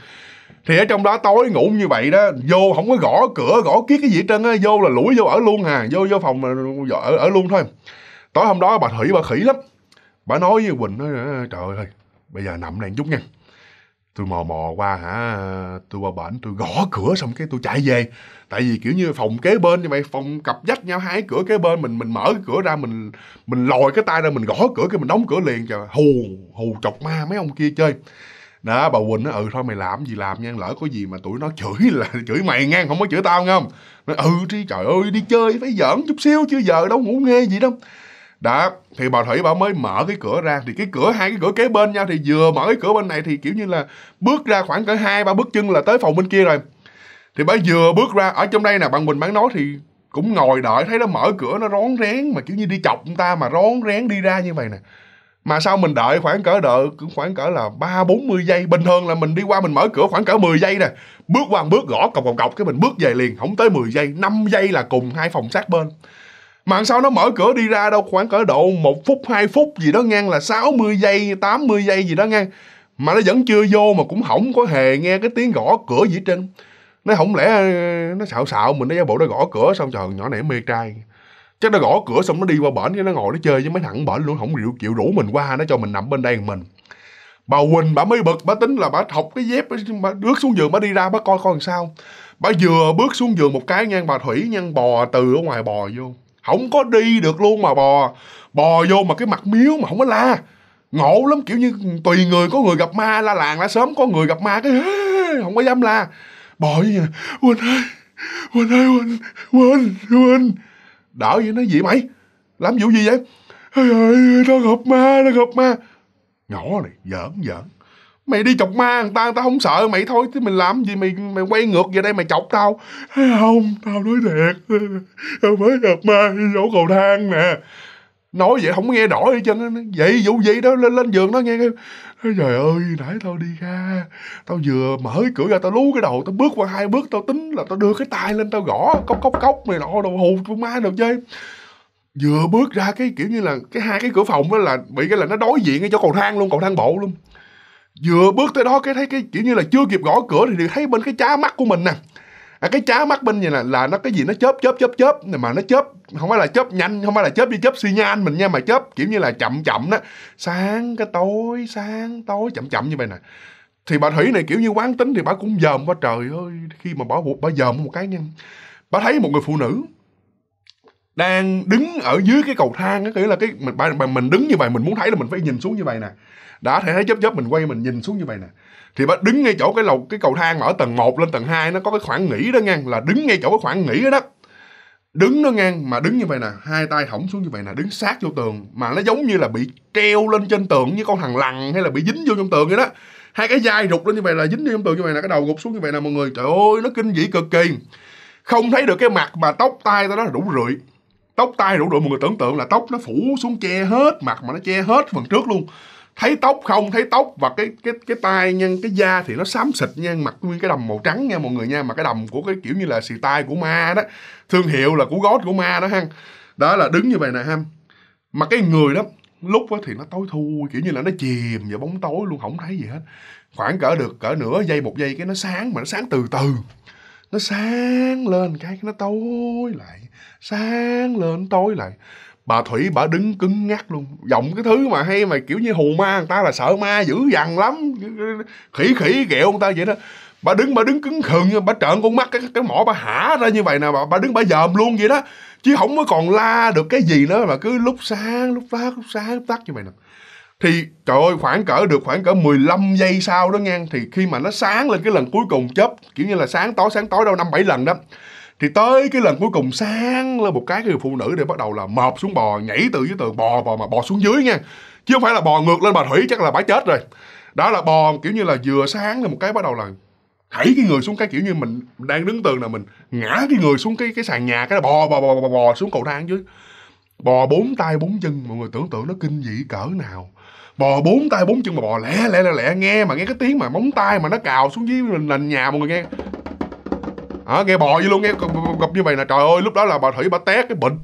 thì ở trong đó tối ngủ như vậy đó vô không có gõ cửa gõ kiết cái gì hết trơn á vô là lủi vô ở luôn hà vô vô phòng mà ở, ở luôn thôi tối hôm đó bà thủy bà khỉ lắm bà nói với quỳnh nói trời ơi bây giờ nằm này chút nha tôi mò mò qua hả tôi qua bển tôi gõ cửa xong cái tôi chạy về tại vì kiểu như phòng kế bên như vậy phòng cặp dách nhau hai cửa kế bên mình mình mở cái cửa ra mình mình lòi cái tay ra mình gõ cửa cái mình đóng cửa liền trời hù hù chọc ma mấy ông kia chơi đó bà quỳnh nó ừ thôi mày làm gì làm nha lỡ có gì mà tụi nó chửi là chửi mày ngang không có chửi tao nghe không nó ừ chứ trời ơi đi chơi phải giỡn chút xíu chứ giờ đâu ngủ nghe gì đâu đó thì bà thủy bà mới mở cái cửa ra thì cái cửa hai cái cửa kế bên nhau thì vừa mở cái cửa bên này thì kiểu như là bước ra khoảng cỡ hai ba bước chân là tới phòng bên kia rồi thì bà vừa bước ra ở trong đây nè bạn mình bán nói thì cũng ngồi đợi thấy nó mở cửa nó rón rén mà kiểu như đi chọc người ta mà rón rén đi ra như vậy nè mà sao mình đợi khoảng cỡ đợi cũng khoảng cỡ là ba bốn mươi giây bình thường là mình đi qua mình mở cửa khoảng cỡ 10 giây nè bước qua bước gõ cọc cọc cọc cái mình bước về liền không tới 10 giây 5 giây là cùng hai phòng sát bên mà sao nó mở cửa đi ra đâu khoảng cỡ độ một phút 2 phút gì đó ngang là 60 giây 80 giây gì đó ngang mà nó vẫn chưa vô mà cũng không có hề nghe cái tiếng gõ cửa gì trên nó không lẽ ờ, nó xạo xạo mình nó giả bộ nó gõ cửa xong trời nhỏ này mê trai chắc nó gõ cửa xong nó đi qua bển cái nó ngồi nó chơi với mấy thằng bển luôn không chịu, chịu rủ mình qua nó cho mình nằm bên đây mình bà huỳnh bà mới bực bà tính là bà học cái dép bà bước xuống giường bà đi ra bà coi coi làm sao bà vừa bước xuống giường một cái ngang bà thủy nhăn bò từ ở ngoài bò vô không có đi được luôn mà bò bò vô mà cái mặt miếu mà không có la ngộ lắm kiểu như tùy người có người gặp ma la làng la sớm có người gặp ma cái không có dám la bò như vậy quên ơi quên ơi quên quên quên đỡ vậy nói gì mày làm vụ gì vậy ơi ơi nó gặp ma nó gặp ma nhỏ này giỡn giỡn mày đi chọc ma người ta người ta không sợ mày thôi chứ mình làm gì mày mày quay ngược về đây mày chọc tao không tao nói thiệt tao mới gặp ma chỗ cầu thang nè nói vậy không nghe nổi hết trơn vậy vụ gì đó lên lên giường nó nghe trời ơi nãy tao đi ra tao vừa mở cái cửa ra tao lú cái đầu tao bước qua hai bước tao tính là tao đưa cái tay lên tao gõ cốc cốc cốc này nọ đồ hù con ma được chơi vừa bước ra cái kiểu như là cái hai cái cửa phòng đó là bị cái là nó đối diện cái chỗ cầu thang luôn cầu thang bộ luôn vừa bước tới đó cái thấy cái kiểu như là chưa kịp gõ cửa thì thấy bên cái chá mắt của mình nè à, cái chá mắt bên này là là nó cái gì nó chớp chớp chớp chớp mà nó chớp không phải là chớp nhanh không phải là chớp như chớp xi nhanh mình nha mà chớp kiểu như là chậm chậm đó sáng cái tối sáng tối chậm chậm như vậy nè thì bà thủy này kiểu như quán tính thì bà cũng dòm quá trời ơi khi mà bà bà dòm một cái nha bà thấy một người phụ nữ đang đứng ở dưới cái cầu thang đó, nghĩa là cái mình bà, mình đứng như vậy mình muốn thấy là mình phải nhìn xuống như vậy nè đã thấy thấy chớp chớp mình quay mình nhìn xuống như vậy nè thì bà đứng ngay chỗ cái lầu cái cầu thang mà ở tầng 1 lên tầng 2 nó có cái khoảng nghỉ đó ngang là đứng ngay chỗ cái khoảng nghỉ đó, đó đứng nó ngang mà đứng như vậy nè hai tay hỏng xuống như vậy nè đứng sát vô tường mà nó giống như là bị treo lên trên tường như con thằng lằn hay là bị dính vô trong tường vậy đó hai cái dai rụt lên như vậy là dính vô trong tường như vậy nè cái đầu gục xuống như vậy nè mọi người trời ơi nó kinh dị cực kỳ không thấy được cái mặt mà tóc tai tao đó là đủ rượi tóc tai đủ rượi mọi người tưởng tượng là tóc nó phủ xuống che hết mặt mà nó che hết phần trước luôn thấy tóc không thấy tóc và cái cái cái tai nhân cái da thì nó xám xịt nha mặc nguyên cái đầm màu trắng nha mọi người nha mà cái đầm của cái kiểu như là xì tai của ma đó thương hiệu là của gót của ma đó ha đó là đứng như vậy nè ha mà cái người đó lúc đó thì nó tối thui kiểu như là nó chìm vào bóng tối luôn không thấy gì hết khoảng cỡ được cỡ nửa giây một giây cái nó sáng mà nó sáng từ từ nó sáng lên cái nó tối lại sáng lên tối lại bà thủy bà đứng cứng ngắc luôn giọng cái thứ mà hay mà kiểu như hù ma người ta là sợ ma dữ dằn lắm khỉ khỉ ghẹo người ta vậy đó bà đứng bà đứng cứng khừng bà trợn con mắt cái cái mỏ bà hả ra như vậy nè bà, bà đứng bà dòm luôn vậy đó chứ không có còn la được cái gì nữa mà cứ lúc sáng lúc tắt lúc sáng lúc tắt như vậy nè thì trời ơi khoảng cỡ được khoảng cỡ 15 giây sau đó nghe thì khi mà nó sáng lên cái lần cuối cùng chớp kiểu như là sáng tối sáng tối đâu năm bảy lần đó thì tới cái lần cuối cùng sang là một cái người phụ nữ để bắt đầu là mọp xuống bò nhảy từ dưới tường bò bò mà bò xuống dưới nha chứ không phải là bò ngược lên bà thủy chắc là bãi chết rồi đó là bò kiểu như là vừa sáng là một cái bắt đầu là hãy cái người xuống cái kiểu như mình đang đứng tường là mình ngã cái người xuống cái cái sàn nhà cái là bò bò bò bò, bò xuống cầu thang dưới bò bốn tay bốn chân mọi người tưởng tượng nó kinh dị cỡ nào bò bốn tay bốn chân mà bò lẹ lẹ lẹ lẹ nghe mà nghe cái tiếng mà móng tay mà nó cào xuống dưới nền nhà mọi người nghe à, nghe bò vậy luôn nghe gặp như vậy là trời ơi lúc đó là bà thủy bà té cái bệnh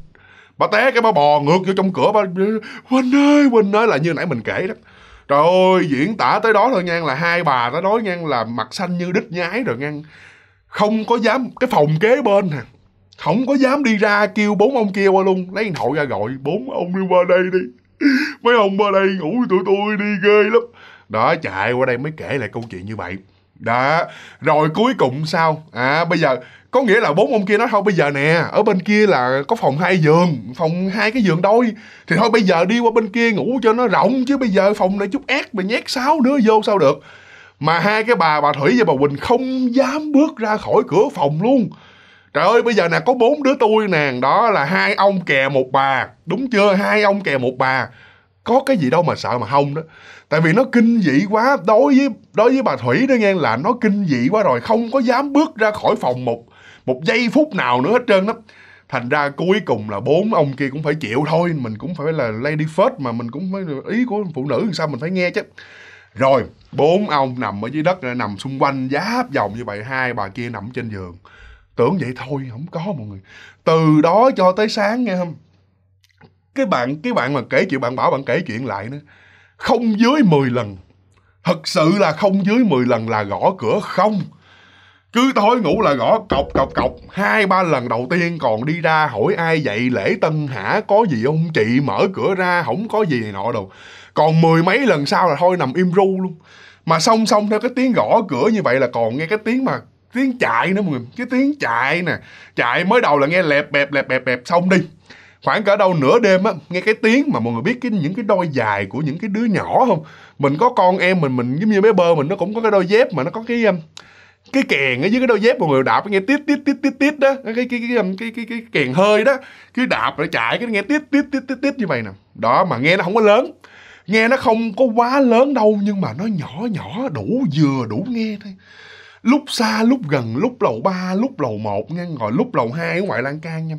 bà té cái bà bò ngược vô trong cửa bà quỳnh ơi quỳnh ơi là như nãy mình kể đó trời ơi diễn tả tới đó thôi ngang là hai bà đó nói ngang là mặt xanh như đít nhái rồi ngang không có dám cái phòng kế bên nè không có dám đi ra kêu bốn ông kia qua luôn lấy điện thoại ra gọi bốn ông đi qua đây đi mấy ông qua đây ngủ tụi tôi đi ghê lắm đó chạy qua đây mới kể lại câu chuyện như vậy đó rồi cuối cùng sao à bây giờ có nghĩa là bốn ông kia nói thôi bây giờ nè ở bên kia là có phòng hai giường phòng hai cái giường đôi thì thôi bây giờ đi qua bên kia ngủ cho nó rộng chứ bây giờ phòng này chút ác mà nhét sáu đứa vô sao được mà hai cái bà bà thủy và bà quỳnh không dám bước ra khỏi cửa phòng luôn trời ơi bây giờ nè có bốn đứa tôi nè đó là hai ông kè một bà đúng chưa hai ông kè một bà có cái gì đâu mà sợ mà không đó tại vì nó kinh dị quá đối với đối với bà thủy đó nghe là nó kinh dị quá rồi không có dám bước ra khỏi phòng một một giây phút nào nữa hết trơn đó thành ra cuối cùng là bốn ông kia cũng phải chịu thôi mình cũng phải là lady first mà mình cũng phải ý của phụ nữ làm sao mình phải nghe chứ rồi bốn ông nằm ở dưới đất nằm xung quanh giáp vòng như vậy hai bà kia nằm trên giường tưởng vậy thôi không có mọi người từ đó cho tới sáng nghe không cái bạn cái bạn mà kể chuyện bạn bảo bạn kể chuyện lại nữa không dưới 10 lần thật sự là không dưới 10 lần là gõ cửa không cứ tối ngủ là gõ cọc cọc cọc hai ba lần đầu tiên còn đi ra hỏi ai vậy lễ tân hả có gì ông chị mở cửa ra không có gì này nọ đâu còn mười mấy lần sau là thôi nằm im ru luôn mà song song theo cái tiếng gõ cửa như vậy là còn nghe cái tiếng mà tiếng chạy nữa mọi người cái tiếng chạy nè chạy mới đầu là nghe lẹp bẹp lẹp bẹp bẹp xong đi khoảng cả đâu nửa đêm á nghe cái tiếng mà mọi người biết cái những cái đôi dài của những cái đứa nhỏ không mình có con em mình mình giống như bé bơ mình nó cũng có cái đôi dép mà nó có cái um, cái kèn ở dưới cái đôi dép mọi người đạp nghe tít tít tít tít tít đó cái cái cái cái um, cái, cái, cái kèn hơi đó cứ đạp rồi chạy cái nghe tít tít tít tít tít như vậy nè đó mà nghe nó không có lớn nghe nó không có quá lớn đâu nhưng mà nó nhỏ nhỏ đủ vừa đủ nghe thôi lúc xa lúc gần lúc lầu 3, lúc lầu 1 nghe rồi lúc lầu 2 ở ngoại lan can nha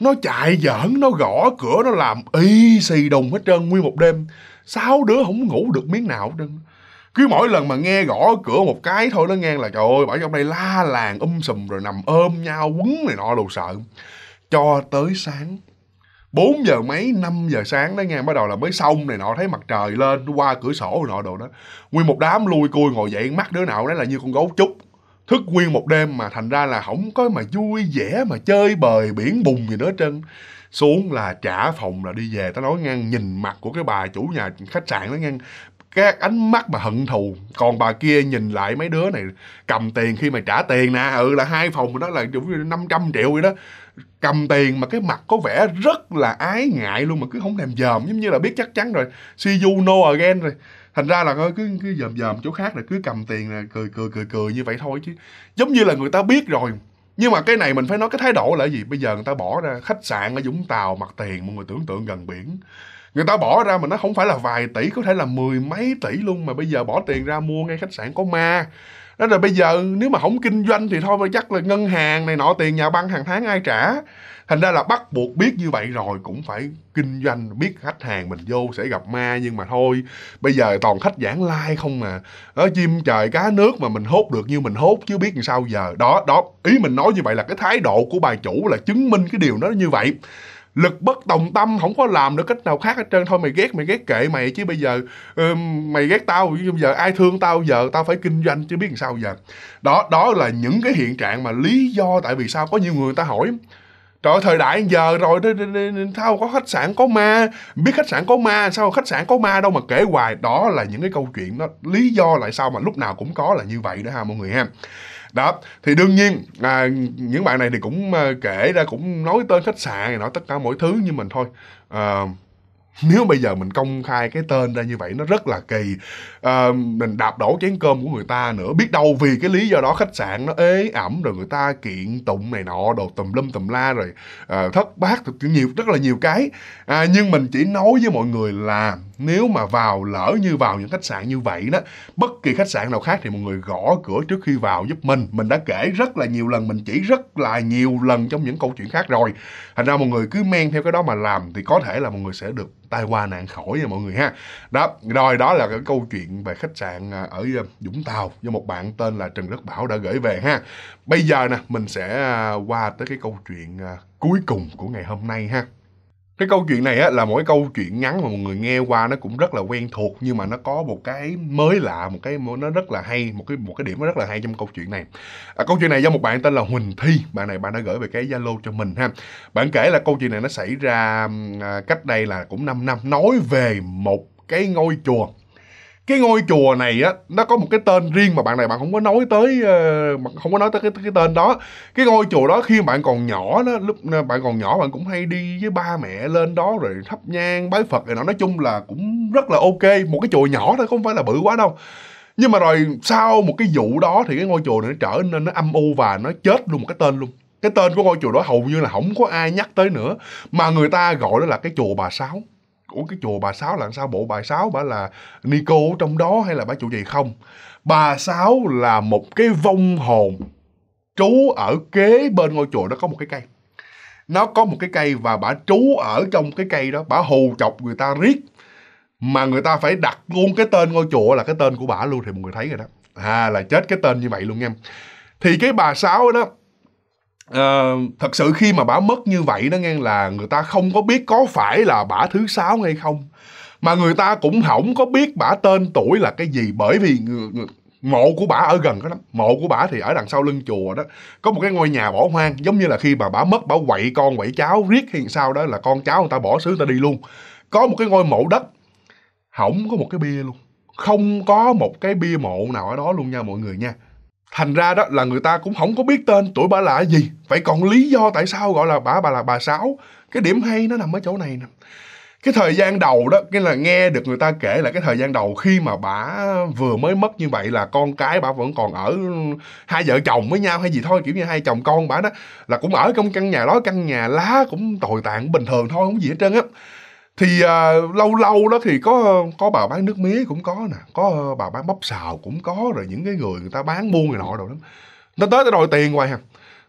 nó chạy giỡn nó gõ cửa nó làm y xì đùng hết trơn nguyên một đêm sáu đứa không ngủ được miếng nào hết trơn cứ mỗi lần mà nghe gõ cửa một cái thôi nó nghe là trời ơi bảo trong đây la làng um sùm rồi nằm ôm nhau quấn này nọ đồ sợ cho tới sáng 4 giờ mấy 5 giờ sáng đó nghe bắt đầu là mới xong này nọ thấy mặt trời lên qua cửa sổ rồi nọ đồ đó nguyên một đám lui cui ngồi dậy mắt đứa nào đó là như con gấu trúc thức nguyên một đêm mà thành ra là không có mà vui vẻ mà chơi bời biển bùng gì nữa trên xuống là trả phòng là đi về tao nói ngang nhìn mặt của cái bà chủ nhà khách sạn nó ngang các ánh mắt mà hận thù còn bà kia nhìn lại mấy đứa này cầm tiền khi mà trả tiền nè ừ là hai phòng đó là năm trăm triệu vậy đó cầm tiền mà cái mặt có vẻ rất là ái ngại luôn mà cứ không làm dòm giống như là biết chắc chắn rồi see you know again rồi thành ra là cứ cứ dòm dòm chỗ khác là cứ cầm tiền là cười cười cười cười như vậy thôi chứ giống như là người ta biết rồi nhưng mà cái này mình phải nói cái thái độ là gì bây giờ người ta bỏ ra khách sạn ở vũng tàu mặt tiền mọi người tưởng tượng gần biển người ta bỏ ra mà nó không phải là vài tỷ có thể là mười mấy tỷ luôn mà bây giờ bỏ tiền ra mua ngay khách sạn có ma đó là bây giờ nếu mà không kinh doanh thì thôi chắc là ngân hàng này nọ tiền nhà băng hàng tháng ai trả thành ra là bắt buộc biết như vậy rồi cũng phải kinh doanh biết khách hàng mình vô sẽ gặp ma nhưng mà thôi bây giờ toàn khách giảng lai like không mà ở ờ, chim trời cá nước mà mình hốt được như mình hốt chứ biết làm sao giờ đó đó ý mình nói như vậy là cái thái độ của bà chủ là chứng minh cái điều nó như vậy lực bất đồng tâm không có làm được cách nào khác hết trơn thôi mày ghét mày ghét kệ mày chứ bây giờ uh, mày ghét tao bây giờ ai thương tao giờ tao phải kinh doanh chứ biết làm sao giờ đó đó là những cái hiện trạng mà lý do tại vì sao có nhiều người ta hỏi Trời ơi, thời đại giờ rồi sao có khách sạn có ma biết khách sạn có ma sao khách sạn có ma đâu mà kể hoài đó là những cái câu chuyện đó lý do lại sao mà lúc nào cũng có là như vậy đó ha mọi người ha đó thì đương nhiên à, những bạn này thì cũng à, kể ra cũng nói tên khách sạn nói tất cả mọi thứ như mình thôi à, nếu bây giờ mình công khai cái tên ra như vậy nó rất là kỳ à, mình đạp đổ chén cơm của người ta nữa biết đâu vì cái lý do đó khách sạn nó ế ẩm rồi người ta kiện tụng này nọ đồ tùm lum tùm la rồi à, thất bát nhiều rất là nhiều cái à, nhưng mình chỉ nói với mọi người là nếu mà vào lỡ như vào những khách sạn như vậy đó bất kỳ khách sạn nào khác thì một người gõ cửa trước khi vào giúp mình mình đã kể rất là nhiều lần mình chỉ rất là nhiều lần trong những câu chuyện khác rồi thành ra mọi người cứ men theo cái đó mà làm thì có thể là mọi người sẽ được tai qua nạn khỏi nha mọi người ha đó rồi đó là cái câu chuyện về khách sạn à, ở Dũng à, Tàu do một bạn tên là Trần Đức Bảo đã gửi về ha bây giờ nè mình sẽ à, qua tới cái câu chuyện cuối cùng của ngày hôm nay ha cái câu chuyện này á, là một cái câu chuyện ngắn mà mọi người nghe qua nó cũng rất là quen thuộc nhưng mà nó có một cái mới lạ một cái nó rất là hay một cái một cái điểm nó rất là hay trong câu chuyện này à, câu chuyện này do một bạn tên là Huỳnh Thi bạn này bạn đã gửi về cái Zalo cho mình ha bạn kể là câu chuyện này nó xảy ra à, cách đây là cũng 5 năm nói về một cái ngôi chùa cái ngôi chùa này á nó có một cái tên riêng mà bạn này bạn không có nói tới ờ, không có nói tới cái, cái tên đó cái ngôi chùa đó khi bạn còn nhỏ đó lúc bạn còn nhỏ bạn cũng hay đi với ba mẹ lên đó rồi thắp nhang bái phật rồi nó nói chung là cũng rất là ok một cái chùa nhỏ thôi không phải là bự quá đâu nhưng mà rồi sau một cái vụ đó thì cái ngôi chùa này nó trở nên nó âm u và nó chết luôn một cái tên luôn cái tên của ngôi chùa đó hầu như là không có ai nhắc tới nữa mà người ta gọi đó là cái chùa bà sáu của cái chùa bà sáu là sao bộ bà sáu bà là nico trong đó hay là bà chủ gì không bà sáu là một cái vong hồn trú ở kế bên ngôi chùa đó có một cái cây nó có một cái cây và bà trú ở trong cái cây đó bà hù chọc người ta riết mà người ta phải đặt luôn cái tên ngôi chùa là cái tên của bà luôn thì mọi người thấy rồi đó à là chết cái tên như vậy luôn em thì cái bà sáu đó Ờ, thật sự khi mà bả mất như vậy đó nghe là người ta không có biết có phải là bả thứ sáu hay không mà người ta cũng không có biết bả tên tuổi là cái gì bởi vì mộ của bả ở gần đó lắm mộ của bả thì ở đằng sau lưng chùa đó có một cái ngôi nhà bỏ hoang giống như là khi mà bả mất bả quậy con quậy cháu riết hay sao đó là con cháu người ta bỏ xứ người ta đi luôn có một cái ngôi mộ đất không có một cái bia luôn không có một cái bia mộ nào ở đó luôn nha mọi người nha thành ra đó là người ta cũng không có biết tên tuổi bà là gì vậy còn lý do tại sao gọi là bà bà là bà sáu cái điểm hay nó nằm ở chỗ này nè cái thời gian đầu đó cái là nghe được người ta kể là cái thời gian đầu khi mà bà vừa mới mất như vậy là con cái bà vẫn còn ở hai vợ chồng với nhau hay gì thôi kiểu như hai chồng con bà đó là cũng ở trong căn nhà đó căn nhà lá cũng tồi tàn bình thường thôi không gì hết trơn á thì à, lâu lâu đó thì có có bà bán nước mía cũng có nè có ờ, bà bán bắp xào cũng có rồi những cái người người ta bán buôn này nọ đồ lắm nó tới nó đòi tiền hoài à. hả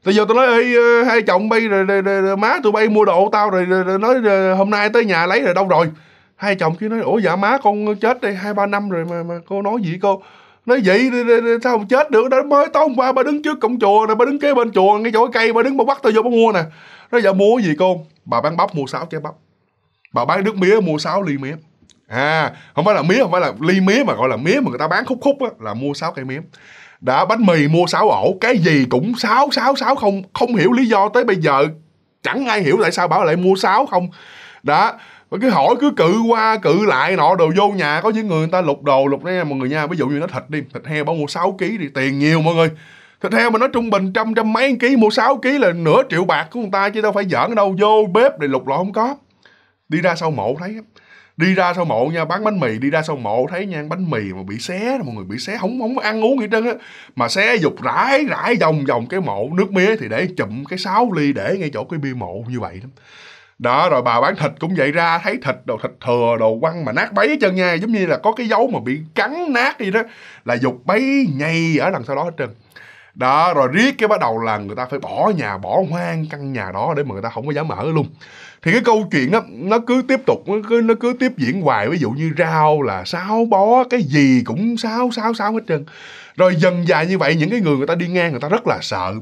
Bây giờ tôi nói hai chồng bay rồi, rồi, rồi, rồi má tụi bay mua đồ tao rồi, rồi, rồi nói rồi, ờ, hôm nay tới nhà lấy rồi đâu rồi hai chồng kia nói ủa dạ má con chết đây hai ba năm rồi mà mà cô nói gì cô nói vậy đi, sao không chết được đó mới tối hôm qua ba đứng trước cổng chùa nè ba đứng kế bên chùa ngay chỗ cây ba đứng ba bắt tao vô ba mua nè nói giờ dạ, mua gì cô bà bán bắp mua sáu trái bắp bà bán nước mía mua 6 ly mía à không phải là mía không phải là ly mía mà gọi là mía mà người ta bán khúc khúc á là mua 6 cây mía đã bánh mì mua 6 ổ cái gì cũng 6 6 6 không không hiểu lý do tới bây giờ chẳng ai hiểu tại sao bảo lại mua 6 không đã và cứ hỏi cứ cự qua cự lại nọ đồ vô nhà có những người người ta lục đồ lục ra mọi người nha ví dụ như nó thịt đi thịt heo bảo mua 6 kg thì tiền nhiều mọi người thịt heo mà nó trung bình trăm trăm mấy ký mua 6 kg là nửa triệu bạc của người ta chứ đâu phải giỡn đâu vô bếp để lục lọ không có đi ra sau mộ thấy đi ra sau mộ nha bán bánh mì đi ra sau mộ thấy nha bánh mì mà bị xé mọi người bị xé không không ăn uống gì trơn á mà xé dục rải rải vòng vòng cái mộ nước mía thì để chụm cái sáu ly để ngay chỗ cái bia mộ như vậy đó, đó rồi bà bán thịt cũng vậy ra thấy thịt đồ thịt thừa đồ quăng mà nát bấy hết trơn nha giống như là có cái dấu mà bị cắn nát gì đó là dục bấy nhây ở đằng sau đó hết trơn đó rồi riết cái bắt đầu là người ta phải bỏ nhà bỏ hoang căn nhà đó để mà người ta không có dám ở luôn thì cái câu chuyện đó nó cứ tiếp tục nó cứ nó cứ tiếp diễn hoài ví dụ như rau là sao bó cái gì cũng sao sao sao hết trơn rồi dần dài như vậy những cái người người ta đi ngang người ta rất là sợ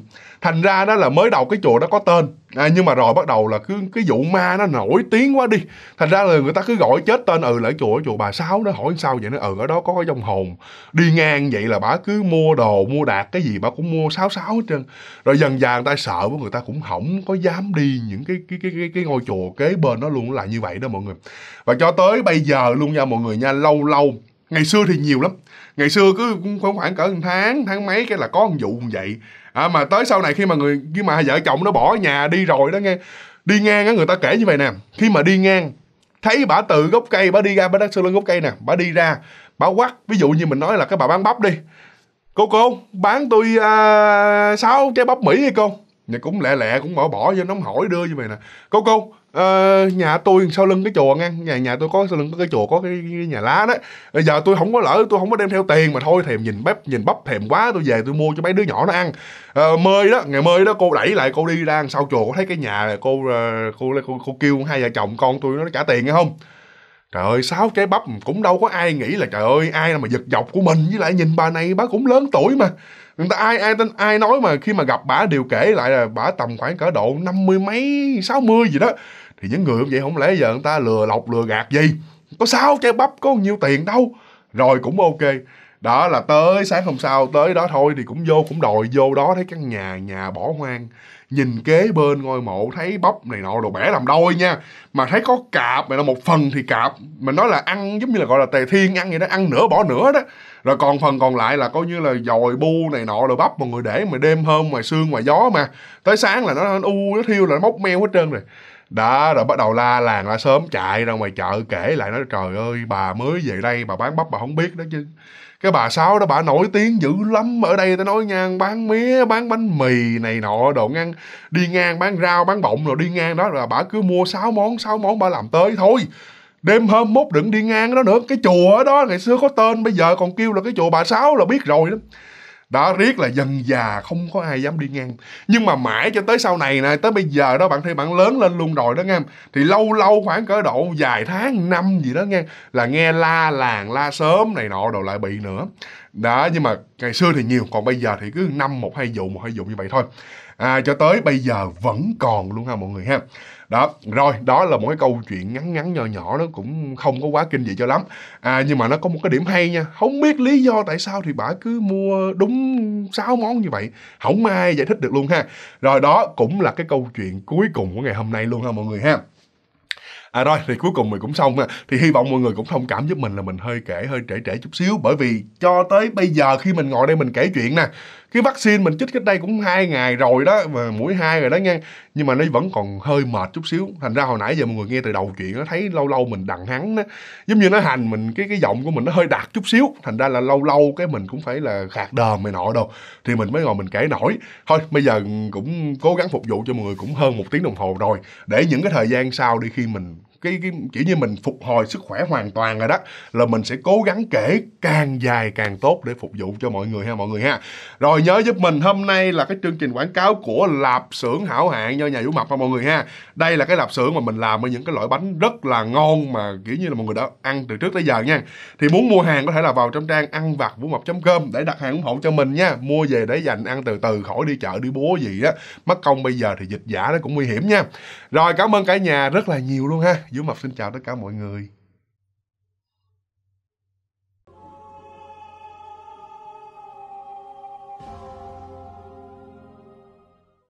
thành ra đó là mới đầu cái chùa đó có tên à, nhưng mà rồi bắt đầu là cứ cái vụ ma nó nổi tiếng quá đi thành ra là người ta cứ gọi chết tên ừ là chùa ở chùa bà sáu nó hỏi sao vậy nó ừ ở đó có cái dòng hồn đi ngang vậy là bà cứ mua đồ mua đạt cái gì bà cũng mua sáu sáu hết trơn rồi dần dà người ta sợ quá người ta cũng không có dám đi những cái cái cái cái, cái ngôi chùa kế bên nó luôn là như vậy đó mọi người và cho tới bây giờ luôn nha mọi người nha lâu lâu ngày xưa thì nhiều lắm ngày xưa cứ khoảng khoảng cỡ tháng tháng mấy cái là có một vụ vậy à, mà tới sau này khi mà người khi mà vợ chồng nó bỏ nhà đi rồi đó nghe đi ngang á người ta kể như vậy nè khi mà đi ngang thấy bà từ gốc cây bà đi ra bà đang sau lưng gốc cây nè bà đi ra bà quắt ví dụ như mình nói là cái bà bán bắp đi cô cô bán tôi à, sáu uh, trái bắp mỹ đi cô và cũng lẹ lẹ cũng bỏ bỏ cho nó hỏi đưa như vậy nè cô cô Ờ, nhà tôi sau lưng cái chùa ngăn nhà nhà tôi có sau lưng có cái chùa có cái, cái nhà lá đó bây ờ, giờ tôi không có lỡ tôi không có đem theo tiền mà thôi thèm nhìn bắp nhìn bắp thèm quá tôi về tôi mua cho mấy đứa nhỏ nó ăn ờ, mơi đó ngày mơi đó cô đẩy lại cô đi ra sau chùa cô thấy cái nhà này cô cô ờ, cô, cô, cô kêu hai vợ chồng con tôi nó trả tiền nghe không trời ơi sáu trái bắp cũng đâu có ai nghĩ là trời ơi ai mà giật dọc của mình với lại nhìn bà này bà cũng lớn tuổi mà người ta ai ai tên ai nói mà khi mà gặp bả đều kể lại là bả tầm khoảng cỡ độ năm mươi mấy sáu mươi gì đó thì những người cũng vậy không lẽ giờ người ta lừa lọc lừa gạt gì có sao chơi bắp có nhiêu tiền đâu rồi cũng ok đó là tới sáng hôm sau tới đó thôi thì cũng vô cũng đòi vô đó thấy căn nhà nhà bỏ hoang nhìn kế bên ngôi mộ thấy bắp này nọ đồ bẻ làm đôi nha mà thấy có cạp mà là một phần thì cạp mình nói là ăn giống như là gọi là tề thiên ăn vậy đó ăn nửa bỏ nửa đó rồi còn phần còn lại là coi như là dòi bu này nọ rồi bắp mà người để mà đêm hôm ngoài xương ngoài gió mà tới sáng là nó u nó thiêu là nó móc meo hết trơn rồi đó rồi bắt đầu la làng la sớm chạy ra ngoài chợ kể lại nói trời ơi bà mới về đây bà bán bắp bà không biết đó chứ cái bà sáu đó bà nổi tiếng dữ lắm ở đây tao nói ngang bán mía bán bánh mì này nọ đồ ngang đi ngang bán rau bán bọng rồi đi ngang đó rồi bà cứ mua sáu món sáu món bà làm tới thôi đêm hôm mốt đừng đi ngang đó nữa cái chùa ở đó ngày xưa có tên bây giờ còn kêu là cái chùa bà sáu là biết rồi đó đã riết là dần già không có ai dám đi ngang nhưng mà mãi cho tới sau này nè tới bây giờ đó bạn thấy bạn lớn lên luôn rồi đó nghe thì lâu lâu khoảng cỡ độ vài tháng năm gì đó nghe là nghe la làng la sớm này nọ đồ lại bị nữa đó nhưng mà ngày xưa thì nhiều còn bây giờ thì cứ năm một hai vụ một hai vụ như vậy thôi à, cho tới bây giờ vẫn còn luôn ha mọi người ha đó rồi đó là một cái câu chuyện ngắn ngắn nhỏ nhỏ nó cũng không có quá kinh dị cho lắm à, nhưng mà nó có một cái điểm hay nha không biết lý do tại sao thì bà cứ mua đúng sáu món như vậy không ai giải thích được luôn ha rồi đó cũng là cái câu chuyện cuối cùng của ngày hôm nay luôn ha mọi người ha À rồi, thì cuối cùng mình cũng xong ha. Thì hy vọng mọi người cũng thông cảm giúp mình là mình hơi kể hơi trễ trễ chút xíu bởi vì cho tới bây giờ khi mình ngồi đây mình kể chuyện nè cái vaccine mình chích cách đây cũng hai ngày rồi đó mà mũi hai rồi đó nha nhưng mà nó vẫn còn hơi mệt chút xíu thành ra hồi nãy giờ mọi người nghe từ đầu chuyện nó thấy lâu lâu mình đằng hắn đó giống như nó hành mình cái cái giọng của mình nó hơi đặc chút xíu thành ra là lâu lâu cái mình cũng phải là khạc đờm này nọ đâu thì mình mới ngồi mình kể nổi thôi bây giờ cũng cố gắng phục vụ cho mọi người cũng hơn một tiếng đồng hồ rồi để những cái thời gian sau đi khi mình cái, cái chỉ như mình phục hồi sức khỏe hoàn toàn rồi đó là mình sẽ cố gắng kể càng dài càng tốt để phục vụ cho mọi người ha mọi người ha rồi nhớ giúp mình hôm nay là cái chương trình quảng cáo của lạp xưởng hảo hạng do nhà vũ mập ha mọi người ha đây là cái lạp xưởng mà mình làm với những cái loại bánh rất là ngon mà kiểu như là mọi người đã ăn từ trước tới giờ nha thì muốn mua hàng có thể là vào trong trang ăn vặt vũ mập com để đặt hàng ủng hộ cho mình nha mua về để dành ăn từ từ khỏi đi chợ đi búa gì á mất công bây giờ thì dịch giả nó cũng nguy hiểm nha rồi cảm ơn cả nhà rất là nhiều luôn ha Dũng Mập xin chào tất cả mọi người